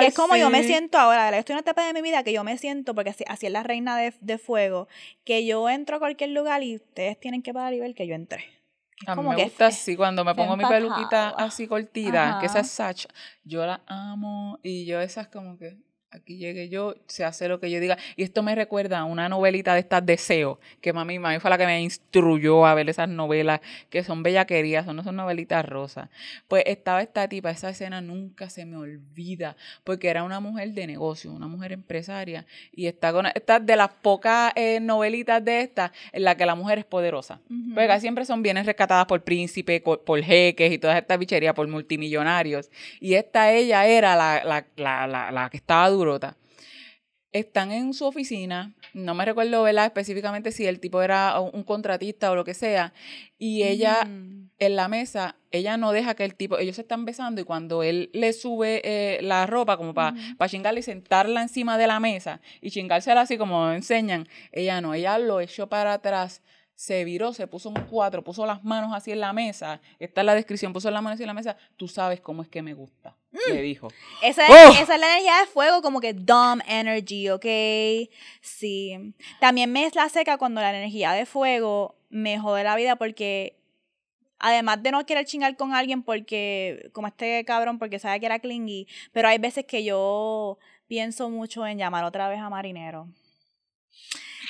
A: que es como yo me siento ahora, estoy en una etapa de mi vida que yo me siento, porque así, así es la reina de, de fuego, que yo entro a cualquier lugar y ustedes tienen que parar y ver que yo entré.
B: A mí me gusta así, cuando me pongo mi peluquita así cortida, que esa es yo la amo y yo esas como que aquí llegué yo, se hace lo que yo diga. Y esto me recuerda a una novelita de estas Deseos, que mami, mami fue la que me instruyó a ver esas novelas que son bellaquerías, son, no son novelitas rosas. Pues estaba esta tipa, esa escena nunca se me olvida, porque era una mujer de negocio, una mujer empresaria, y está con de las pocas eh, novelitas de estas en la que la mujer es poderosa. venga siempre son bienes rescatadas por príncipe por jeques y todas estas bicherías, por multimillonarios. Y esta ella era la, la, la, la que estaba grota. Están en su oficina, no me recuerdo, Específicamente si el tipo era un contratista o lo que sea, y ella mm. en la mesa, ella no deja que el tipo, ellos se están besando y cuando él le sube eh, la ropa como para chingarle y sentarla encima de la mesa y chingársela así como enseñan, ella no, ella lo echó para atrás se viró, se puso un cuatro, puso las manos así en la mesa, está en la descripción, puso las manos así en la mesa, tú sabes cómo es que me gusta. Mm. dijo.
A: Esa es, oh. esa es, la energía de fuego, como que dumb energy, ¿ok? Sí. También me es la seca cuando la energía de fuego me jode la vida porque además de no querer chingar con alguien porque, como este cabrón, porque sabe que era clingy, pero hay veces que yo pienso mucho en llamar otra vez a Marinero.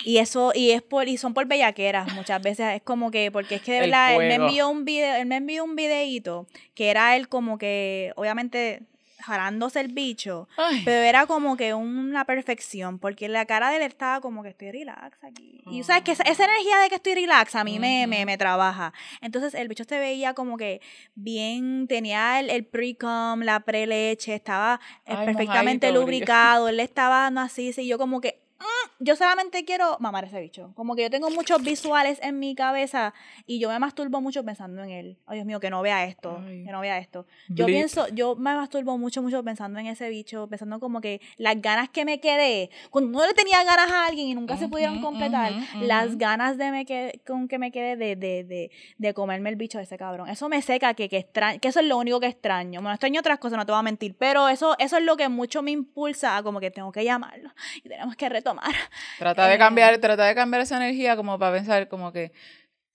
A: Y eso, y es por, y son por bellaqueras muchas veces. Es como que, porque es que de verdad, él me envió un video, él me envió un videíto que era él como que, obviamente, jalándose el bicho, pero era como que una perfección, porque la cara de él estaba como que estoy relax aquí. Y sabes que esa, energía de que estoy relax a mí me, me, me, trabaja. Entonces el bicho se veía como que bien, tenía el, pre-com, la pre-leche, estaba eh, perfectamente lubricado, él le estaba dando así, y yo como que Mm, yo solamente quiero mamar ese bicho. Como que yo tengo muchos visuales en mi cabeza y yo me masturbo mucho pensando en él. Ay, Dios mío, que no vea esto, que no vea esto. Yo pienso, yo me masturbo mucho, mucho pensando en ese bicho, pensando como que las ganas que me quedé, cuando no le tenía ganas a alguien y nunca se pudieron completar, las ganas de me que con que me quedé de, de, de, de, comerme el bicho de ese cabrón. Eso me seca, que, que, extra, que eso es lo único que extraño. Bueno, extraño otras cosas, no te voy a mentir, pero eso, eso es lo que mucho me impulsa a como que tengo que llamarlo y tenemos que retomar tomar.
B: Trata de eh, cambiar, trata de cambiar esa energía como para pensar como que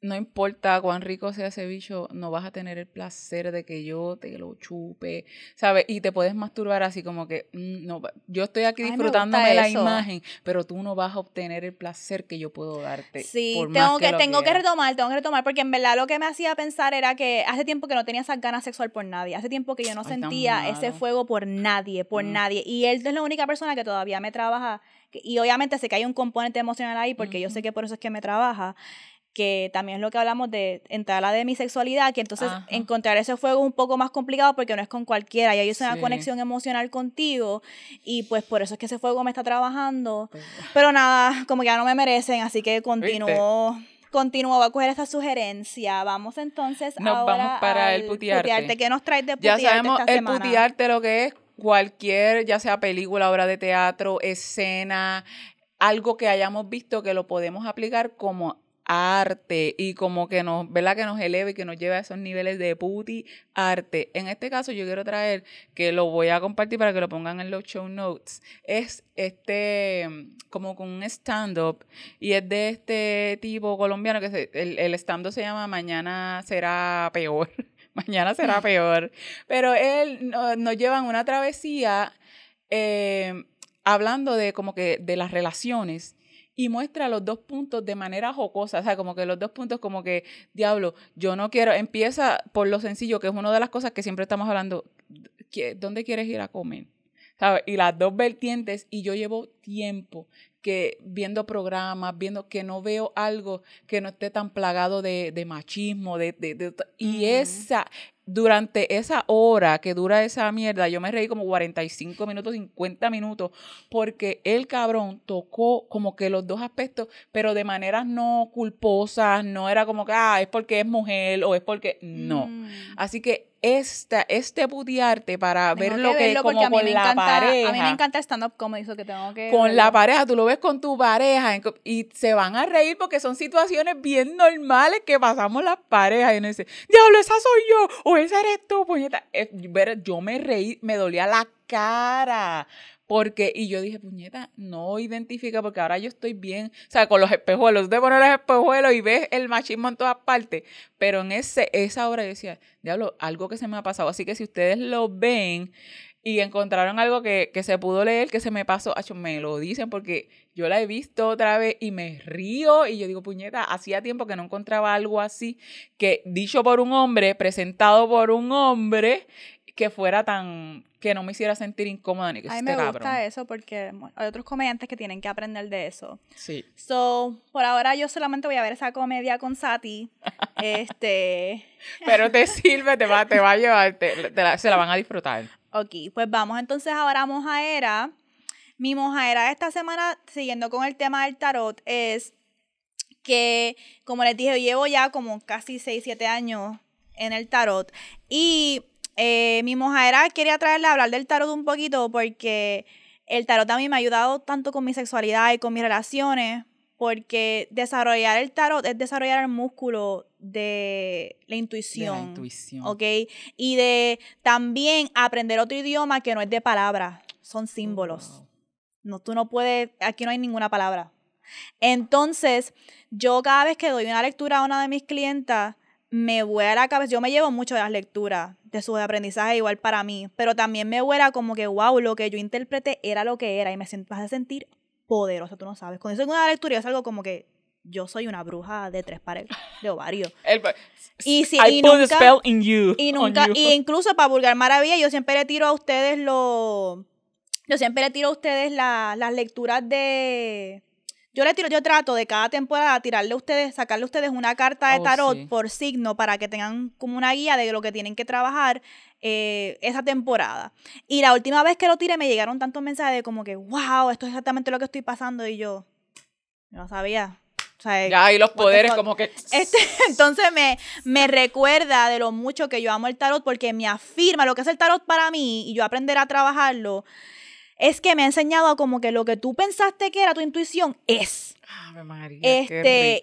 B: no importa cuán rico sea ese bicho, no vas a tener el placer de que yo te lo chupe, ¿sabes? Y te puedes masturbar así como que, mm, no, yo estoy aquí disfrutándome de la imagen, pero tú no vas a obtener el placer que yo puedo darte. Sí, tengo, que, tengo que
A: retomar, tengo que retomar, porque en verdad lo que me hacía pensar era que hace tiempo que no tenía esa ganas sexual por nadie, hace tiempo que yo no sentía ese fuego por nadie, por mm. nadie. Y él es la única persona que todavía me trabaja y obviamente sé que hay un componente emocional ahí porque yo sé que por eso es que me trabaja que también es lo que hablamos de entrar a la de mi sexualidad, que entonces encontrar ese fuego es un poco más complicado porque no es con cualquiera, y hay una conexión emocional contigo, y pues por eso es que ese fuego me está trabajando. Pues, ah. Pero nada, como que ya no me merecen, así que continúo. Continúo, voy a coger esta sugerencia. Vamos entonces nos ahora vamos para el putearte. ¿Qué nos traes de putearte Ya sabemos el putearte
B: lo que es cualquier, ya sea película, obra de teatro, escena, algo que hayamos visto que lo podemos aplicar como arte y como que nos, ¿verdad? Que nos eleve y que nos lleve a esos niveles de puti arte. En este caso yo quiero traer, que lo voy a compartir para que lo pongan en los show notes, es este, como con un stand-up y es de este tipo colombiano que el, el stand-up se llama Mañana será peor, mañana será peor, pero él nos lleva una travesía eh, hablando de como que de las relaciones y muestra los dos puntos de manera jocosa, o sea, como que los dos puntos como que, diablo, yo no quiero, empieza por lo sencillo, que es una de las cosas que siempre estamos hablando, ¿dónde quieres ir a comer? ¿Sabes? Y las dos vertientes, y yo llevo tiempo que viendo programas, viendo que no veo algo que no esté tan plagado de, machismo, de, de, de y esa, durante esa hora que dura esa mierda, yo me reí como 45 minutos, 50 minutos, porque el cabrón tocó como que los dos aspectos, pero de maneras no culposas, no era como que, ah, es porque es mujer o es porque, no. Mm. Así que este budearte para ver lo que, es como con la encanta, pareja. A mí me encanta
A: stand-up eso que tengo que... Con la pareja,
B: tú lo ves con tu pareja y se van a reír porque son situaciones bien normales que pasamos las parejas. Y uno dice, diablo, esa soy yo, o esa eres tú, puñeta. Eh, yo me reí, me dolía la cara porque, y yo dije, puñeta, no identifica, porque ahora yo estoy bien, o sea, con los espejuelos, de poner los espejuelos y ves el machismo en todas partes. Pero en ese, esa obra decía, diablo, algo que se me ha pasado. Así que si ustedes lo ven y encontraron algo que, se pudo leer, que se me pasó, acho, me lo dicen porque yo la he visto otra vez y me río y yo digo, puñeta, hacía tiempo que no encontraba algo así, que dicho por un hombre, presentado por un hombre, que fuera tan, que no me hiciera sentir incómoda ni que A mí este me gusta
A: eso porque hay otros comediantes que tienen que aprender de eso. Sí. So, por ahora yo solamente voy a ver esa comedia con Sati. este.
B: Pero te sirve, te va, te va a llevar, te, se la van a disfrutar.
A: Ok, pues vamos entonces ahora a era Mi mojaera esta semana, siguiendo con el tema del tarot, es que, como les dije, yo llevo ya como casi 6, 7 años en el tarot y eh, mi mojadera quería traerle a hablar del tarot un poquito porque el tarot también me ha ayudado tanto con mi sexualidad y con mis relaciones, porque desarrollar el tarot es desarrollar el músculo de la intuición. la
B: intuición. ¿Ok?
A: Y de también aprender otro idioma que no es de palabras, son oh, símbolos. No, tú no puedes, aquí no hay ninguna palabra. Entonces, yo cada vez que doy una lectura a una de mis clientas, me a la cabeza. Yo me llevo mucho de las lecturas, de sus aprendizajes, igual para mí, pero también me huera como que, wow, lo que yo interpreté era lo que era y me vas a sentir poderosa, tú no sabes. Cuando hice una lectura, yo salgo como que yo soy una bruja de tres paredes, de ovario. y si, I put nunca, spell in you, y nunca, incluso para vulgar maravilla, yo siempre le tiro a ustedes lo yo siempre le tiro a ustedes las lecturas de yo le tiro, yo trato de cada temporada tirarle a ustedes, sacarle a ustedes una carta de oh, tarot por signo para que tengan como una guía de lo que tienen que trabajar eh, esa temporada. Y la última vez que lo tiré me llegaron tantos mensajes como que, wow, esto es exactamente lo que estoy pasando y yo no sabía. Eh, ya, y los poderes como que... Este, entonces me, me recuerda de lo mucho que yo amo el tarot porque me afirma lo que es el tarot para mí y yo aprender a trabajarlo es que me ha enseñado como que lo que tú pensaste que era tu intuición es. este,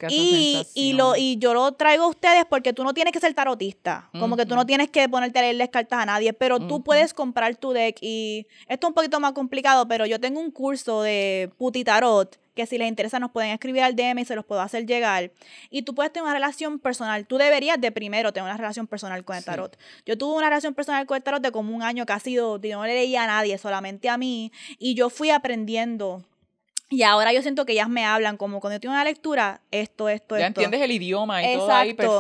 A: y, lo, y yo lo traigo a ustedes porque tú no tienes que ser tarotista, como que tú no tienes que ponerte a leerles cartas a nadie, pero tú puedes comprar tu deck y esto es un poquito más complicado, pero yo tengo un curso de puti tarot que si les interesa nos pueden escribir al DM y se los puedo hacer llegar. Y tú puedes tener una relación personal. Tú deberías de primero tener una relación personal con el tarot. Yo tuve una relación personal con el tarot de como un año que ha sido, yo no le leía a nadie, solamente a mí. Y yo fui aprendiendo y ahora yo siento que ellas me hablan como cuando yo tengo una lectura, esto, esto, Ya entiendes
B: el idioma y todo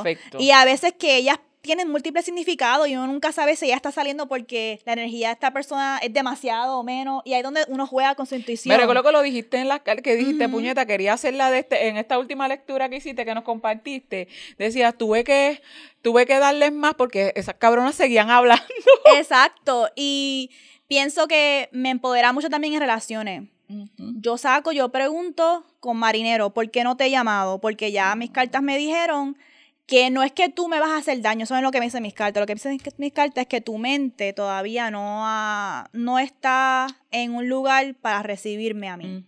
B: perfecto. Y a
A: veces que ellas tienen múltiples significados y uno nunca sabe si ya está saliendo porque la energía de esta persona es demasiado o menos y ahí es donde uno juega con su intuición. Me recuerdo
B: que lo dijiste en las que dijiste, puñeta, quería hacerla de este, en esta última lectura que hiciste, que nos compartiste, decías, tuve que, tuve que darles más porque esas cabronas seguían hablando.
A: Exacto, y pienso que me empodera mucho también en relaciones. Yo saco, yo pregunto con marinero, ¿por qué no te he llamado? Porque ya mis cartas me dijeron que no es que tú me vas a hacer daño, eso es lo que me dicen mis cartas. Lo que me dicen mis cartas es que tu mente todavía no, no está en un lugar para recibirme a mí.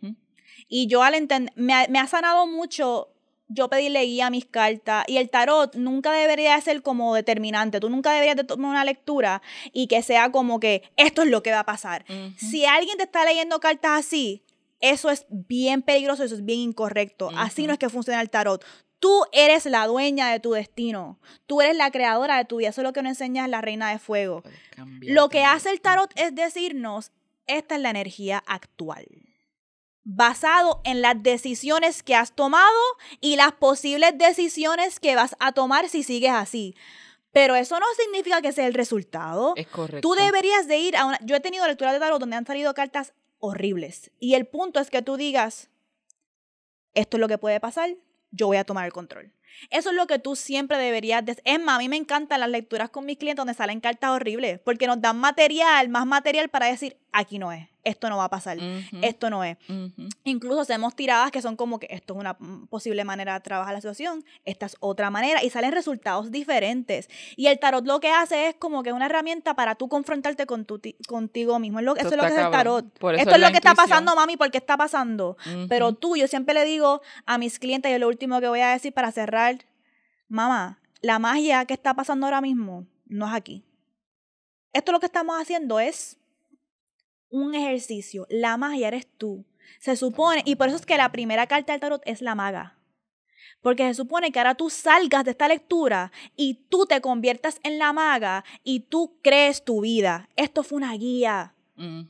A: Y yo al entender, me, ha sanado mucho yo pedirle guía a mis cartas. Y el tarot nunca debería ser como determinante. Tú nunca deberías de tomar una lectura y que sea como que esto es lo que va a pasar. Si alguien te está leyendo cartas así, eso es bien peligroso, eso es bien incorrecto. Así no es que funciona el tarot. Tú eres la dueña de tu destino. Tú eres la creadora de tu vida. Eso es lo que nos enseña la Reina de Fuego. Lo que hace el tarot es decirnos, esta es la energía actual. Basado en las decisiones que has tomado y las posibles decisiones que vas a tomar si sigues así. Pero eso no significa que sea el resultado. Es correcto. Tú deberías de ir a una... Yo he tenido lecturas de tarot donde han salido cartas horribles. Y el punto es que tú digas, esto es lo que puede pasar, yo voy a tomar el control. Eso es lo que tú siempre deberías de... Es más, a mí me encantan las lecturas con mis clientes donde salen cartas horribles, porque nos dan material, más material para decir, aquí no es esto no va a pasar, esto no es. Incluso hacemos tiradas que son como que esto es una posible manera de trabajar la situación, esta es otra manera y salen resultados diferentes. Y el tarot lo que hace es como que una herramienta para tú confrontarte con contigo mismo. eso, es lo que es el tarot. esto es, lo que está pasando, mami, porque está pasando. Pero tú, yo siempre le digo a mis clientes, y es lo último que voy a decir para cerrar, mamá, la magia que está pasando ahora mismo no es aquí. Esto lo que estamos haciendo es un ejercicio. La magia eres tú. Se supone, y por eso es que la primera carta del tarot es la maga. Porque se supone que ahora tú salgas de esta lectura y tú te conviertas en la maga y tú crees tu vida. Esto fue una guía,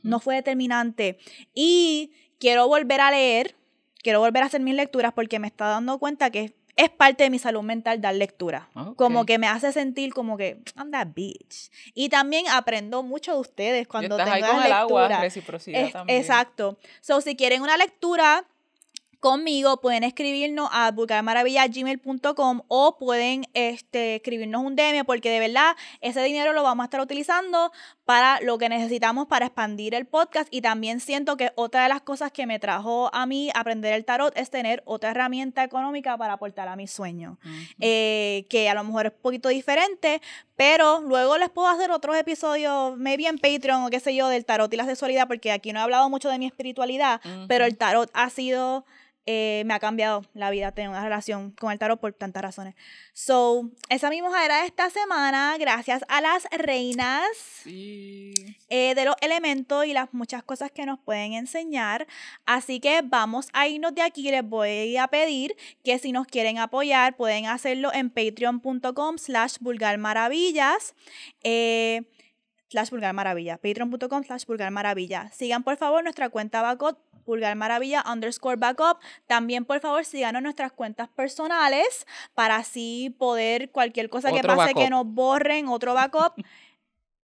A: no fue determinante. Y quiero volver a leer, quiero volver a hacer mis lecturas porque me está dando cuenta que es parte de mi salud mental dar lectura. Ah, como que me hace sentir como que, I'm that bitch. Y también aprendo mucho de ustedes cuando tengo el agua, reciprocidad también. Exacto. So, si quieren una lectura conmigo, pueden escribirnos a vulgarmaravilla.gmail.com o pueden este, escribirnos un DM porque de verdad ese dinero lo vamos a estar utilizando para lo que necesitamos para expandir el podcast y también siento que otra de las cosas que me trajo a mí aprender el tarot es tener otra herramienta económica para aportar a mis sueños, eh, que a lo mejor es un poquito diferente, pero luego les puedo hacer otros episodios, maybe en Patreon o qué sé yo, del tarot y la sexualidad, porque aquí no he hablado mucho de mi espiritualidad, pero el tarot ha sido eh, me ha cambiado la vida tener una relación con el tarot por tantas razones. So, esa mi era de esta semana, gracias a las reinas
B: eh,
A: de los elementos y las muchas cosas que nos pueden enseñar. Así que vamos a irnos de aquí. Les voy a pedir que si nos quieren apoyar, pueden hacerlo en patreon.com slash vulgarmaravillas. Eh, Patreon.com slash Sigan por favor nuestra cuenta backup, pulgar maravilla underscore backup. También por favor sigan nuestras cuentas personales para así poder cualquier cosa que pase que nos borren, otro backup.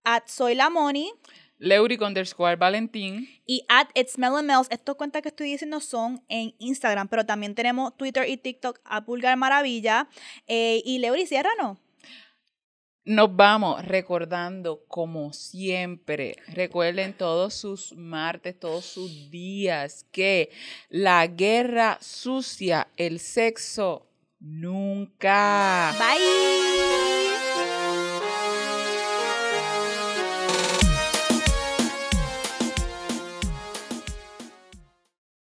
A: at soy la money.
B: Leuric underscore Valentín.
A: Y at It's Melon cuentas que estoy diciendo son en Instagram, pero también tenemos Twitter y TikTok a Pulgar Maravilla. Eh, y Leuri,
B: nos vamos recordando como siempre. Recuerden todos sus martes, todos sus días, que la guerra sucia, el sexo, nunca. Bye.